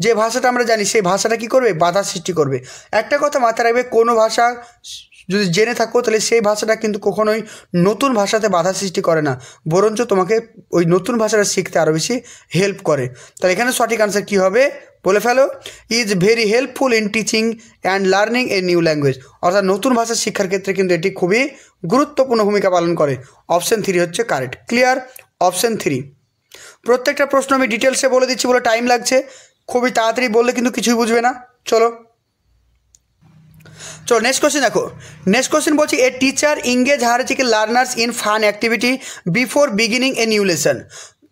যে ভাষাটা আমরা জানি সেই ভাষাটা কি করবে বাধা সৃষ্টি করবে একটা কথা মাথায় রাখবে কোনো ভাষা যদি জেনে থাকো তাহলে সেই ভাষাটা কিন্তু কখনোই নতুন ভাষাতে বাধা সৃষ্টি করে না বরঞ্চ তোমাকে ওই নতুন ভাষাটা শিখতে আরও বেশি হেল্প করে তাহলে এখানে সঠিক আনসার কী হবে বলে ফেলো is very helpful in teaching and learning a new language অর্থাৎ নতুন ভাষা শিক্ষার ক্ষেত্রে কিন্তু এটি খুবই গুরুত্বপূর্ণ ভূমিকা পালন করে অপশান থ্রি হচ্ছে কারেক্ট ক্লিয়ার অপশান থ্রি প্রত্যেকটা প্রশ্ন আমি ডিটেলসে বলে দিচ্ছি বলে টাইম লাগছে খুবই তাড়াতাড়ি বললে কিন্তু কিছুই বুঝবে না চলো চলো নেক্সট কোশ্চেন দেখো নেক্সট কোশ্চেন বলছি এ টিচার ইংগেজ হারচিকে learners in fun activity before beginning a new lesson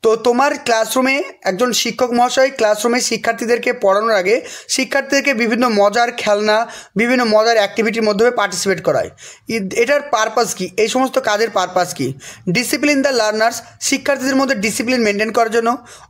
তো তোমার ক্লাসরুমে একজন শিক্ষক মহাশয় ক্লাসরুমে শিক্ষার্থীদেরকে পড়ানোর আগে শিক্ষার্থীদেরকে বিভিন্ন মজার খেলনা বিভিন্ন মজার অ্যাক্টিভিটির মধ্যে পার্টিসিপেট করায় এটার পারপাস কি এই সমস্ত কাজের পারপাস কি ডিসিপ্লিন দ্য লার্নার্স শিক্ষার্থীদের মধ্যে ডিসিপ্লিন মেনটেন করার জন্য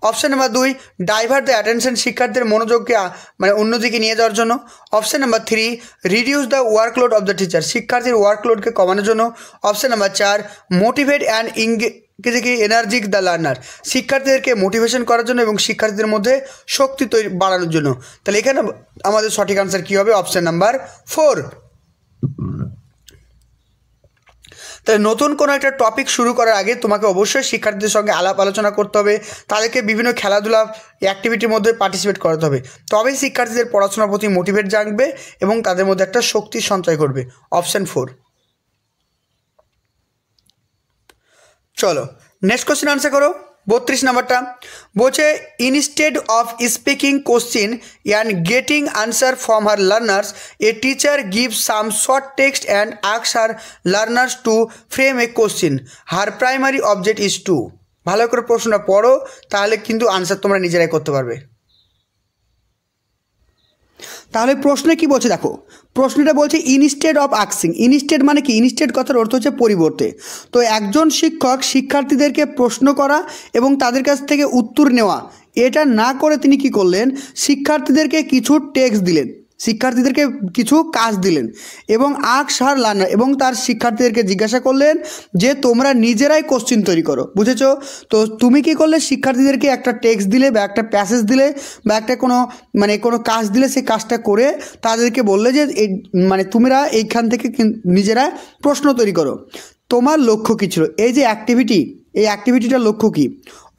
অপশান নাম্বার দুই ডাইভার্ট দ্য অ্যাটেনশন শিক্ষার্থীদের মনোযোগকে মানে অন্যদিকে নিয়ে যাওয়ার জন্য option number three reduce the workload of the teacher শিক্ষার্থীর ওয়ার্কলোডকে কমানোর জন্য অপশান নাম্বার চার মোটিভেট অ্যান্ড ইংগে কি এনার্জিক দ্য লার্নার শিক্ষার্থীদেরকে মোটিভেশন করার জন্য এবং শিক্ষার্থীদের মধ্যে শক্তি তৈরি বাড়ানোর জন্য তাহলে এখানে আমাদের সঠিক আনসার কী হবে অপশান নাম্বার ফোর তাহলে নতুন কোনো একটা টপিক শুরু করার আগে তোমাকে অবশ্যই শিক্ষার্থীদের সঙ্গে আলাপ আলোচনা করতে হবে তাদেরকে বিভিন্ন খেলাধুলা অ্যাক্টিভিটির মধ্যে পার্টিসিপেট করাতে হবে তবেই শিক্ষার্থীদের পড়াশোনার প্রতি মোটিভেট জাগবে এবং তাদের মধ্যে একটা শক্তি সঞ্চয় করবে অপশান ফোর চলো নেক্সট কোশ্চেন আনসার করো বত্রিশ নাম্বারটা বলছে instead of speaking question and getting answer from her learners a teacher give some short text and আক্স her learners to frame a question her primary object is to ভালো করে প্রশ্নটা পড়ো তাহলে কিন্তু আনসার তোমরা নিজেরাই করতে পারবে তাহলে প্রশ্নে কি বলছে দেখো প্রশ্নটা বলছে ইনস্টেড অফ আক্সিং ইনস্টেড মানে কি ইনস্টেড কথার অর্থ হচ্ছে পরিবর্তে তো একজন শিক্ষক শিক্ষার্থীদেরকে প্রশ্ন করা এবং তাদের কাছ থেকে উত্তর নেওয়া এটা না করে তিনি কি করলেন শিক্ষার্থীদেরকে কিছু টেক্সট দিলেন শিক্ষার্থীদেরকে কিছু কাজ দিলেন এবং সার লানা এবং তার শিক্ষার্থীদেরকে জিজ্ঞাসা করলেন যে তোমরা নিজেরাই কোশ্চিন তৈরি করো বুঝেছ তো তুমি কি করলে শিক্ষার্থীদেরকে একটা টেক্সট দিলে বা একটা প্যাসেজ দিলে বা একটা কোনো মানে কোনো কাজ দিলে সেই কাজটা করে তাদেরকে বললে যে মানে তোমরা এইখান থেকে নিজেরা প্রশ্ন তৈরি করো তোমার লক্ষ্য কী ছিল এই যে অ্যাক্টিভিটি এই অ্যাক্টিভিটিটার লক্ষ্য কী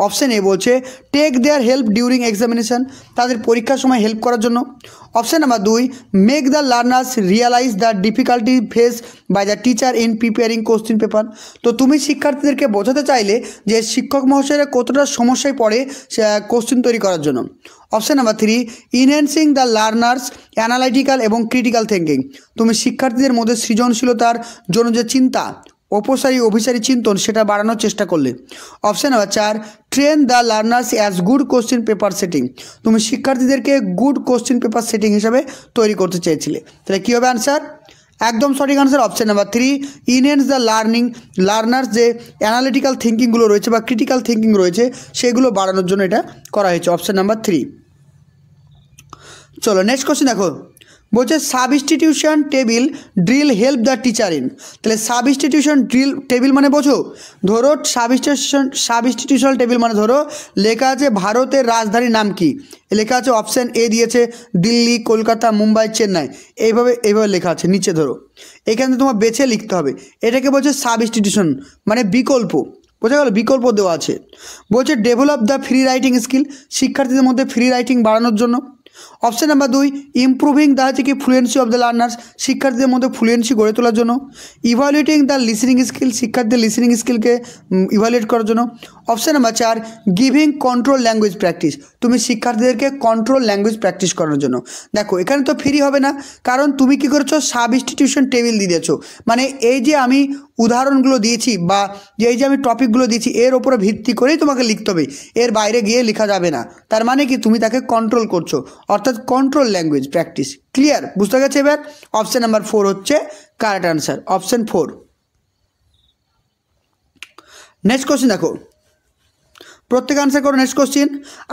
অপশান এ বলছে take their help during examination তাদের পরীক্ষার সময় হেল্প করার জন্য অপশান নাম্বার দুই make the learners realize the difficulty face by the teacher in preparing question paper তো তুমি শিক্ষার্থীদেরকে বোঝাতে চাইলে যে শিক্ষক মহাশয়রা কতটা সমস্যায় পড়ে সে কোশ্চিন তৈরি করার জন্য option number three enhancing the learners analytical এবং ক্রিটিক্যাল থিঙ্কিং তুমি শিক্ষার্থীদের মধ্যে সৃজনশীলতার জন্য যে চিন্তা অপসারী অভিসারী চিন্তন সেটা বাড়ানোর চেষ্টা করলে অপশান নাম্বার চার train the learners as good question paper setting তুমি শিক্ষার্থীদেরকে গুড কোশ্চেন পেপার সেটিং হিসাবে তৈরি করতে চেয়েছিলে তাহলে কী হবে অ্যান্সার একদম সঠিক answer option number three enhance the learning learners যে অ্যানালিটিক্যাল থিঙ্কিংগুলো রয়েছে বা ক্রিটিক্যাল থিঙ্কিং রয়েছে সেগুলো বাড়ানোর জন্য এটা করা হয়েছে অপশান নাম্বার থ্রি চলো নেক্সট কোশ্চেন দেখো বলছে substitution table drill help the teacher in তাহলে সাব ইনস্টিটিউশন ড্রিল টেবিল মানে বোঝো ধরো সাব সাব সাবস্টিটিউশন টেবিল মানে ধরো লেখা আছে ভারতের রাজধানীর নাম কি লেখা আছে অপশান এ দিয়েছে দিল্লি কলকাতা মুম্বাই চেন্নাই এইভাবে এইভাবে লেখা আছে নিচে ধরো এখানে তোমার বেছে লিখতে হবে এটাকে বলছে সাব ইনস্টিটিউশন মানে বিকল্প বোঝা গেল বিকল্প দেওয়া আছে বলছে develop the free writing skill শিক্ষার্থীদের মধ্যে ফ্রি রাইটিং বাড়ানোর জন্য অপশান নাম্বার দুই ইম্প্রুভিং দ্য থেকে ফ্লুয়েন্সি অফ দ্য লার্নার্স শিক্ষার্থীদের মধ্যে ফ্লুয়েন্সি গড়ে তোলার জন্য ইভালুয়েটিং দ্য লিসনিং স্কিল শিক্ষার্থীদের লিসনিং স্কিলকে ইভালুয়েট করার জন্য অপশান নাম্বার চার গিভিং কন্ট্রোল ল্যাঙ্গুয়েজ প্র্যাকটিস তুমি শিক্ষার্থীদেরকে কন্ট্রোল ল্যাঙ্গুয়েজ প্র্যাকটিস করানোর জন্য দেখো এখানে তো ফ্রি হবে না কারণ তুমি কি করেছো ইনস্টিটিউশন টেবিল দিয়ে দিয়েছো মানে এই যে আমি উদাহরণগুলো দিয়েছি বা এই যে আমি টপিকগুলো দিয়েছি এর ওপরে ভিত্তি করেই তোমাকে লিখতে হবে এর বাইরে গিয়ে লেখা যাবে না তার মানে কি তুমি তাকে কন্ট্রোল করছো অর্থাৎ অর্থাৎ কন্ট্রোল ল্যাঙ্গুয়েজ প্র্যাকটিস ক্লিয়ার বুঝতে গেছে এবার অপশান নাম্বার ফোর হচ্ছে correct answer option four next question দেখো প্রত্যেক আনসার করো next question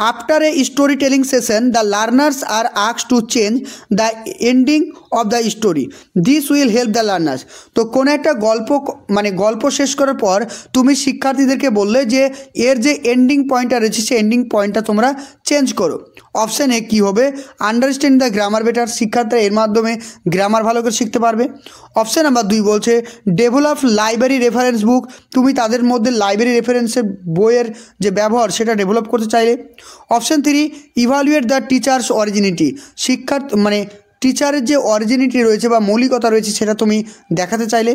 after a story telling session the learners are আক্স to change the ending of the story this will help the learners তো কোনো একটা গল্প মানে গল্প শেষ করার পর তুমি শিক্ষার্থীদেরকে বললে যে এর যে এন্ডিং পয়েন্টটা রয়েছে সেই এন্ডিং পয়েন্টটা তোমরা চেঞ্জ করো অপশান এ কী হবে আন্ডারস্ট্যান্ড দ্য গ্রামার বেটার শিক্ষার্থীরা এর মাধ্যমে গ্রামার ভালো করে শিখতে পারবে অপশান নাম্বার দুই বলছে ডেভেলপ লাইব্রেরি রেফারেন্স বুক তুমি তাদের মধ্যে লাইব্রেরি রেফারেন্সের বইয়ের যে ব্যবহার সেটা ডেভেলপ করতে চাইলে option three evaluate the teachers originality শিক্ষার মানে টিচারের যে অরিজিনিটি রয়েছে বা মৌলিকতা রয়েছে সেটা তুমি দেখাতে চাইলে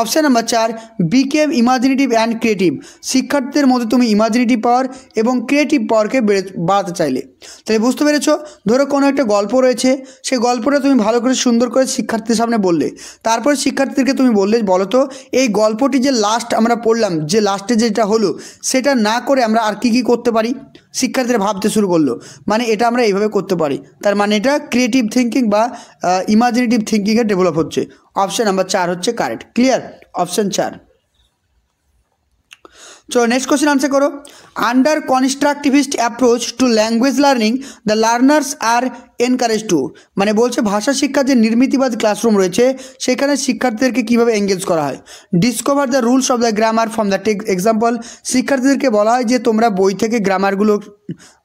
অপশান নাম্বার চার বিকেম ইমাজিনেটিভ অ্যান্ড ক্রিয়েটিভ শিক্ষার্থীদের মধ্যে তুমি ইমাজিনেটিভ পাওয়ার এবং ক্রিয়েটিভ পাওয়ারকে বেড়ে বাড়াতে চাইলে তাহলে বুঝতে পেরেছ ধরো কোনো একটা গল্প রয়েছে সেই গল্পটা তুমি ভালো করে সুন্দর করে শিক্ষার্থীদের সামনে বললে তারপরে শিক্ষার্থীদেরকে তুমি বললে বলো তো এই গল্পটি যে লাস্ট আমরা পড়লাম যে লাস্টে যেটা হলো সেটা না করে আমরা আর কি কি করতে পারি শিক্ষার্থীরা ভাবতে শুরু করলো মানে এটা আমরা এইভাবে করতে পারি তার মানে এটা ক্রিয়েটিভ থিঙ্কিং বা ইমাজিনেটিভ থিঙ্কিংয়ে ডেভেলপ হচ্ছে অপশান নাম্বার চার হচ্ছে কারেক্ট ক্লিয়ার অপশান চার চলো নেক্সট কোশ্চেন আনসার করো under constructivist approach to language learning the learners are encourage to মানে বলছে ভাষা শিক্ষার যে নির্মিতিবাদ ক্লাসরুম রয়েছে সেখানে শিক্ষার্থীদেরকে কিভাবে এঙ্গেজ করা হয় discover the rules of the grammar from the text example শিক্ষার্থীদেরকে বলা হয় যে তোমরা বই থেকে গ্রামারগুলো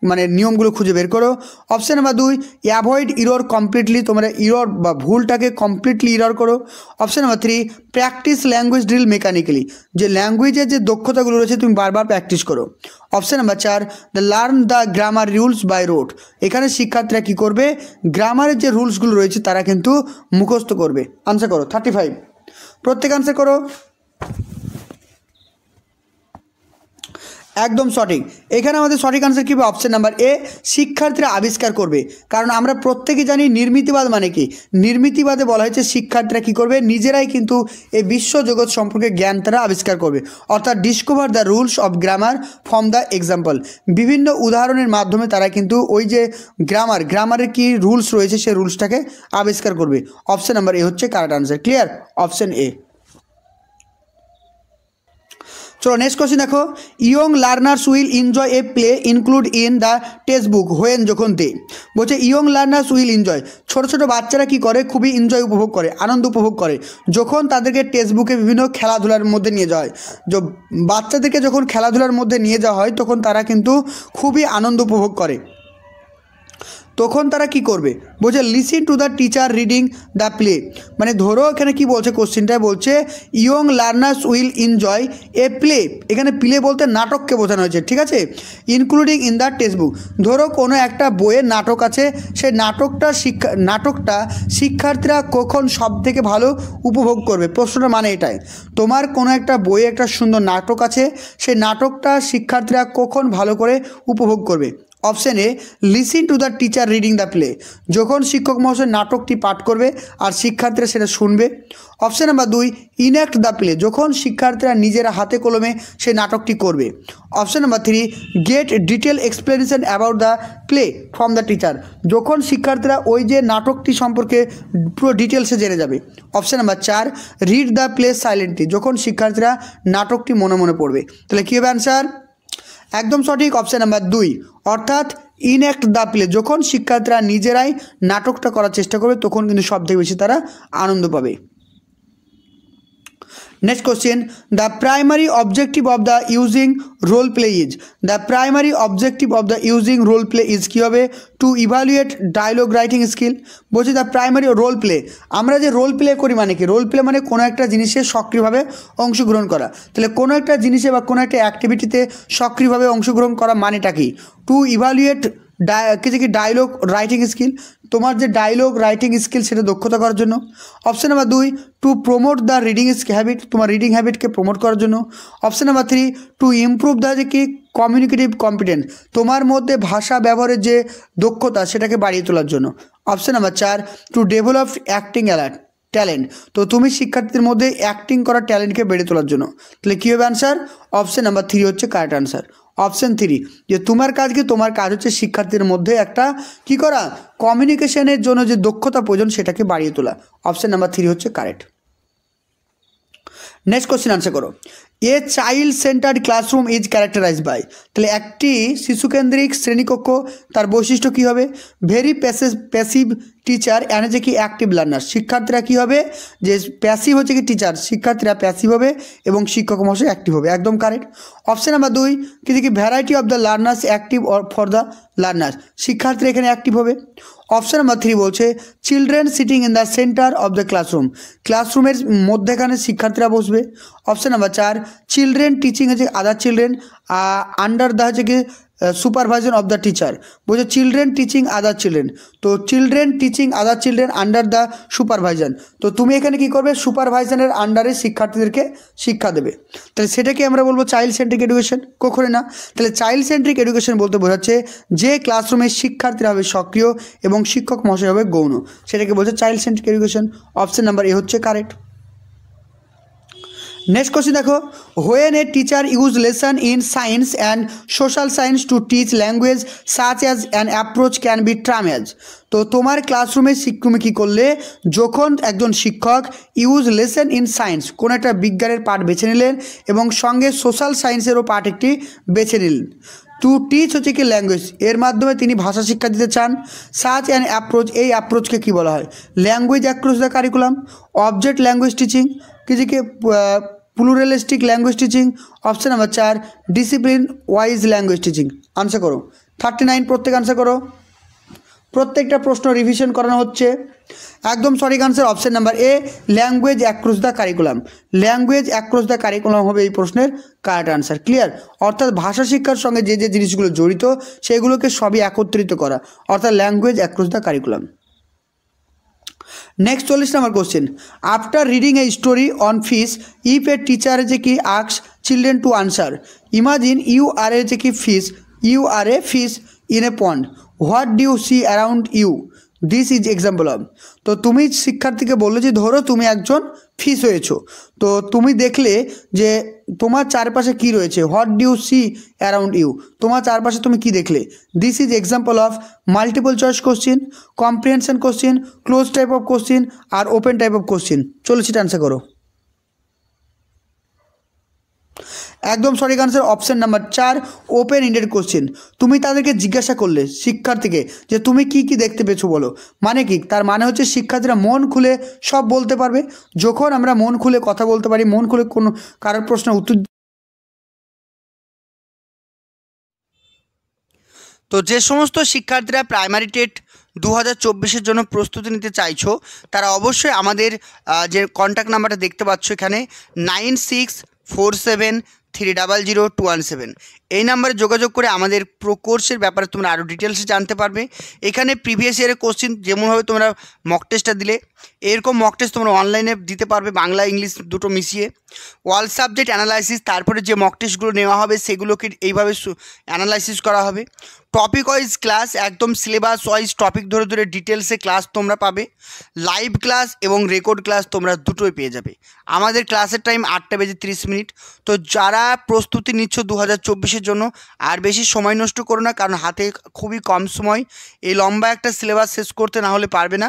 মানে নিয়মগুলো খুঁজে বের করো অপশান নাম্বার দুই অ্যাভয়েড ইরোর কমপ্লিটলি তোমরা ইরোর বা ভুলটাকে কমপ্লিটলি ইরোর করো option number three practice language drill mechanically যে ল্যাঙ্গুয়েজের যে দক্ষতাগুলো রয়েছে তুমি বারবার প্র্যাকটিস করো অপশান নাম্বার চার the learn the grammar rules by rote এখানে শিক্ষার্থীরা কি করবে গ্রামারের যে রুলসগুলো রয়েছে তারা কিন্তু মুখস্থ করবে আনসার করো থার্টি ফাইভ প্রত্যেক আনসার করো একদম সঠিক এখানে আমাদের সঠিক আনসার কী হবে অপশান নাম্বার এ শিক্ষার্থীরা আবিষ্কার করবে কারণ আমরা প্রত্যেকে জানি নির্মিতিবাদ মানে কি নির্মিতিবাদে বলা হয়েছে শিক্ষার্থীরা কী করবে নিজেরাই কিন্তু এই জগৎ সম্পর্কে জ্ঞান তারা আবিষ্কার করবে অর্থাৎ discover the rules of grammar from the example বিভিন্ন উদাহরণের মাধ্যমে তারা কিন্তু ওই যে গ্রামার গ্রামারের কি রুলস রয়েছে সেই রুলসটাকে আবিষ্কার করবে অপশান নাম্বার এ হচ্ছে correct answer clear option A চলো নেক্সট কোশ্চিন দেখো young learners will enjoy a play include in the text book when যখন দে বলছে ইয়ং লার্নার্স উইল এনজয় ছোট ছোট বাচ্চারা কি করে খুবই এনজয় উপভোগ করে আনন্দ উপভোগ করে যখন তাদেরকে টেক্সট বুকে বিভিন্ন খেলাধুলার মধ্যে নিয়ে যাওয়া হয় বাচ্চাদেরকে যখন খেলাধুলার মধ্যে নিয়ে যাওয়া হয় তখন তারা কিন্তু খুবই আনন্দ উপভোগ করে তখন তারা কি করবে বলছে listen to the teacher reading the play মানে ধরো এখানে কি বলছে কোশ্চেনটায় বলছে young learners will enjoy a play এখানে প্লে বলতে নাটককে বোঝানো হয়েছে ঠিক আছে including in the text book ধরো কোনো একটা বইয়ের নাটক আছে সেই নাটকটা শিক্ষা নাটকটা শিক্ষার্থীরা কখন সব থেকে ভালো উপভোগ করবে প্রশ্নটা মানে এটাই তোমার কোনো একটা বইয়ে একটা সুন্দর নাটক আছে সেই নাটকটা শিক্ষার্থীরা কখন ভালো করে উপভোগ করবে অপশানে listen to the teacher reading the play যখন শিক্ষক মহাশয় নাটকটি পাঠ করবে আর শিক্ষার্থীরা সেটা শুনবে অপশান নাম্বার দুই ইনঅ্যাক্ট দ্য প্লে যখন শিক্ষার্থীরা নিজেরা হাতে কলমে সেই নাটকটি করবে option number three get detail explanation about the play from the teacher যখন শিক্ষার্থীরা ওই যে নাটকটি সম্পর্কে পুরো ডিটেলসে জেনে যাবে অপশান নাম্বার চার রিড দ্য প্লে সাইলেন্টলি যখন শিক্ষার্থীরা নাটকটি মনে মনে পড়বে তাহলে কী হবে অ্যান্সার একদম সঠিক অপশান নাম্বার দুই অর্থাৎ ইনঅ্যাক্ট দ্য প্লে যখন শিক্ষার্থীরা নিজেরাই নাটকটা করার চেষ্টা করবে তখন কিন্তু সবথেকে বেশি তারা আনন্দ পাবে next question the primary objective of the using role play is the primary objective of the using role play is কি হবে to evaluate dialogue writing skill বলছি দ্য প্রাইমারি রোল প্লে আমরা যে রোল প্লে করি মানে কি role play মানে কোনো একটা জিনিসে সক্রিয়ভাবে অংশগ্রহণ করা তাহলে কোনো একটা জিনিসে বা কোনো একটা অ্যাক্টিভিটিতে সক্রিয়ভাবে অংশগ্রহণ করা মানেটা কি টু ইভালুয়েট ডায় কি ডায়লগ রাইটিং স্কিল তোমার যে ডায়লগ রাইটিং স্কিল সেটা দক্ষতা করার জন্য অপশন নাম্বার দুই to promote the reading habit তোমার রিডিং হ্যাবিটকে প্রমোট করার জন্য option number three to improve the যে কি কমিউনিকেটিভ কম্পিটেন্ট তোমার মধ্যে ভাষা ব্যবহারের যে দক্ষতা সেটাকে বাড়িয়ে তোলার জন্য অপশন নাম্বার চার to develop acting alert talent তো তুমি শিক্ষার্থীদের মধ্যে অ্যাক্টিং করার ট্যালেন্টকে বেড়ে তোলার জন্য তাহলে কী হবে অ্যান্সার অপশান নাম্বার থ্রি হচ্ছে কারেক্ট অ্যান্সার অপশান থ্রি যে তোমার কাজ কি তোমার কাজ হচ্ছে শিক্ষার্থীর মধ্যে একটা কি করা কমিউনিকেশনের জন্য যে দক্ষতা প্রয়োজন সেটাকে বাড়িয়ে তোলা অপশান নাম্বার থ্রি হচ্ছে কারেক্ট নেক্সট কোশ্চেন আনসার করো a child centered classroom is characterize by তাহলে একটি শিশুকেন্দ্রিক শ্রেণীকক্ষ তার বৈশিষ্ট্য কী হবে very passes passive teacher and active learner শিক্ষার্থীরা কী হবে যে প্যাসিভ হচ্ছে কি টিচার শিক্ষার্থীরা প্যাসিভ হবে এবং শিক্ষক মহাশয় অ্যাক্টিভ হবে একদম কারেক্ট অপশান নাম্বার দুই কিন্তু কি variety of the learners active for the learner শিক্ষার্থীরা এখানে অ্যাক্টিভ হবে অপশন নাম্বার থ্রি বলছে children sitting in the center of the classroom ক্লাসরুমের মধ্যেখানে শিক্ষার্থীরা বসবে অপশন নাম্বার চার চিলড্রেন টিচিং হচ্ছে আদার চিলড্রেন আন্ডার দ্য হচ্ছে কি সুপারভাইজন অফ দ্য টিচার বলছে চিলড্রেন টিচিং আদার চিলড্রেন তো children teaching other children under the supervision তো তুমি এখানে কি করবে সুপারভাইজনের আন্ডারে শিক্ষার্থীদেরকে শিক্ষা দেবে তাহলে সেটাকে আমরা বলবো চাইল্ড সেন্ট্রিক এডুকেশন কখনোই না তাহলে চাইল্ড সেন্ট্রিক এডুকেশন বলতে বোঝাচ্ছে যে ক্লাসরুমে শিক্ষার্থীরা হবে সক্রিয় এবং শিক্ষক মহাশয় হবে গৌণ সেটাকে বলছে child centric education option number A হচ্ছে কারেক্ট নেক্সট কোশ্চেন দেখো when a teacher use lesson in science and social science to teach language such as an approach can be termed as তো তোমার ক্লাসরুমে শিক্ষুমি কী করলে যখন একজন শিক্ষক ইউজ লেসন ইন সায়েন্স কোনো একটা বিজ্ঞানের পাঠ বেছে নিলেন এবং সঙ্গে সোশ্যাল সায়েন্সেরও পাঠ একটি বেছে নিলেন টু টিচ হচ্ছে কি ল্যাঙ্গুয়েজ এর মাধ্যমে তিনি ভাষা শিক্ষা দিতে চান সাচ অ্যান্ড অ্যাপ্রোচ এই অ্যাপ্রোচকে কী বলা হয় language across the curriculum object language teaching কি pluralistic language teaching option number চার discipline wise language teaching answer করো থার্টি নাইন প্রত্যেক আনসার করো প্রত্যেকটা প্রশ্ন রিভিশন করানো হচ্ছে একদম সঠিক answer option number A language across the curriculum language across the curriculum হবে এই প্রশ্নের কারেক্ট আনসার ক্লিয়ার অর্থাৎ ভাষা শিক্ষার সঙ্গে যে যে জিনিসগুলো জড়িত সেগুলোকে সবই একত্রিত করা অর্থাৎ language across the curriculum next চল্লিশ number question after reading a story on fish if a teacher যে কি asks children to answer imagine you are a যে কি fish you are a fish in a pond what do you see around you this is example of তো তুমি শিক্ষার্থীকে বললে যে ধরো তুমি একজন ফিস হয়েছো তো তুমি দেখলে যে তোমার চারপাশে কি রয়েছে what do you see around you তোমার চারপাশে তুমি কি দেখলে this is example of multiple choice question comprehension question close type of question আর ওপেন টাইপ অফ কোশ্চিন চলো সেটা অ্যান্সার করো একদম সঠিক আনসার অপশান নাম্বার চার ওপেন ইন্ডেড কোশ্চেন তুমি তাদেরকে জিজ্ঞাসা করলে শিক্ষার্থীকে যে তুমি কি কি দেখতে পেয়েছো বলো মানে কি তার মানে হচ্ছে শিক্ষার্থীরা মন খুলে সব বলতে পারবে যখন আমরা মন খুলে কথা বলতে পারি মন খুলে কোনো কারোর প্রশ্নের উত্তর তো যে সমস্ত শিক্ষার্থীরা প্রাইমারি টেট দু হাজার জন্য প্রস্তুতি নিতে চাইছো তারা অবশ্যই আমাদের যে কন্ট্যাক্ট নাম্বারটা দেখতে পাচ্ছ এখানে nine six four seven three double zero two one seven এই নাম্বারে যোগাযোগ করে আমাদের প্রো কোর্সের ব্যাপারে তোমরা আরও ডিটেলসে জানতে পারবে এখানে প্রিভিয়াস ইয়ারের কোশ্চিন যেমনভাবে তোমরা মক টেস্টটা দিলে এরকম মক টেস্ট তোমরা অনলাইনে দিতে পারবে বাংলা ইংলিশ দুটো মিশিয়ে ওয়াল সাবজেক্ট অ্যানালাইসিস তারপরে যে মক টেস্টগুলো নেওয়া হবে সেগুলোকে এইভাবে অ্যানালাইসিস করা হবে টপিক ওয়াইজ ক্লাস একদম সিলেবাস ওয়াইজ টপিক ধরে ধরে ডিটেলসে ক্লাস তোমরা পাবে লাইভ ক্লাস এবং রেকর্ড ক্লাস তোমরা দুটোই পেয়ে যাবে আমাদের ক্লাসের টাইম আটটা বেজে তিরিশ মিনিট তো যারা প্রস্তুতি নিচ্ছ দু হাজার চব্বিশে সিলেবাসের জন্য আর বেশি সময় নষ্ট করো না কারণ হাতে খুবই কম সময় এই লম্বা একটা সিলেবাস শেষ করতে না হলে পারবে না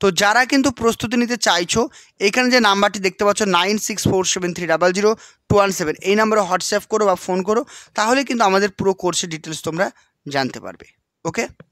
তো যারা কিন্তু প্রস্তুতি নিতে চাইছো এখানে যে নাম্বারটি দেখতে পাচ্ছ nine six four seven three double zero two one seven এই নাম্বারে হোয়াটসঅ্যাপ করো বা ফোন করো তাহলে কিন্তু আমাদের পুরো কোর্সের ডিটেলস তোমরা জানতে পারবে ওকে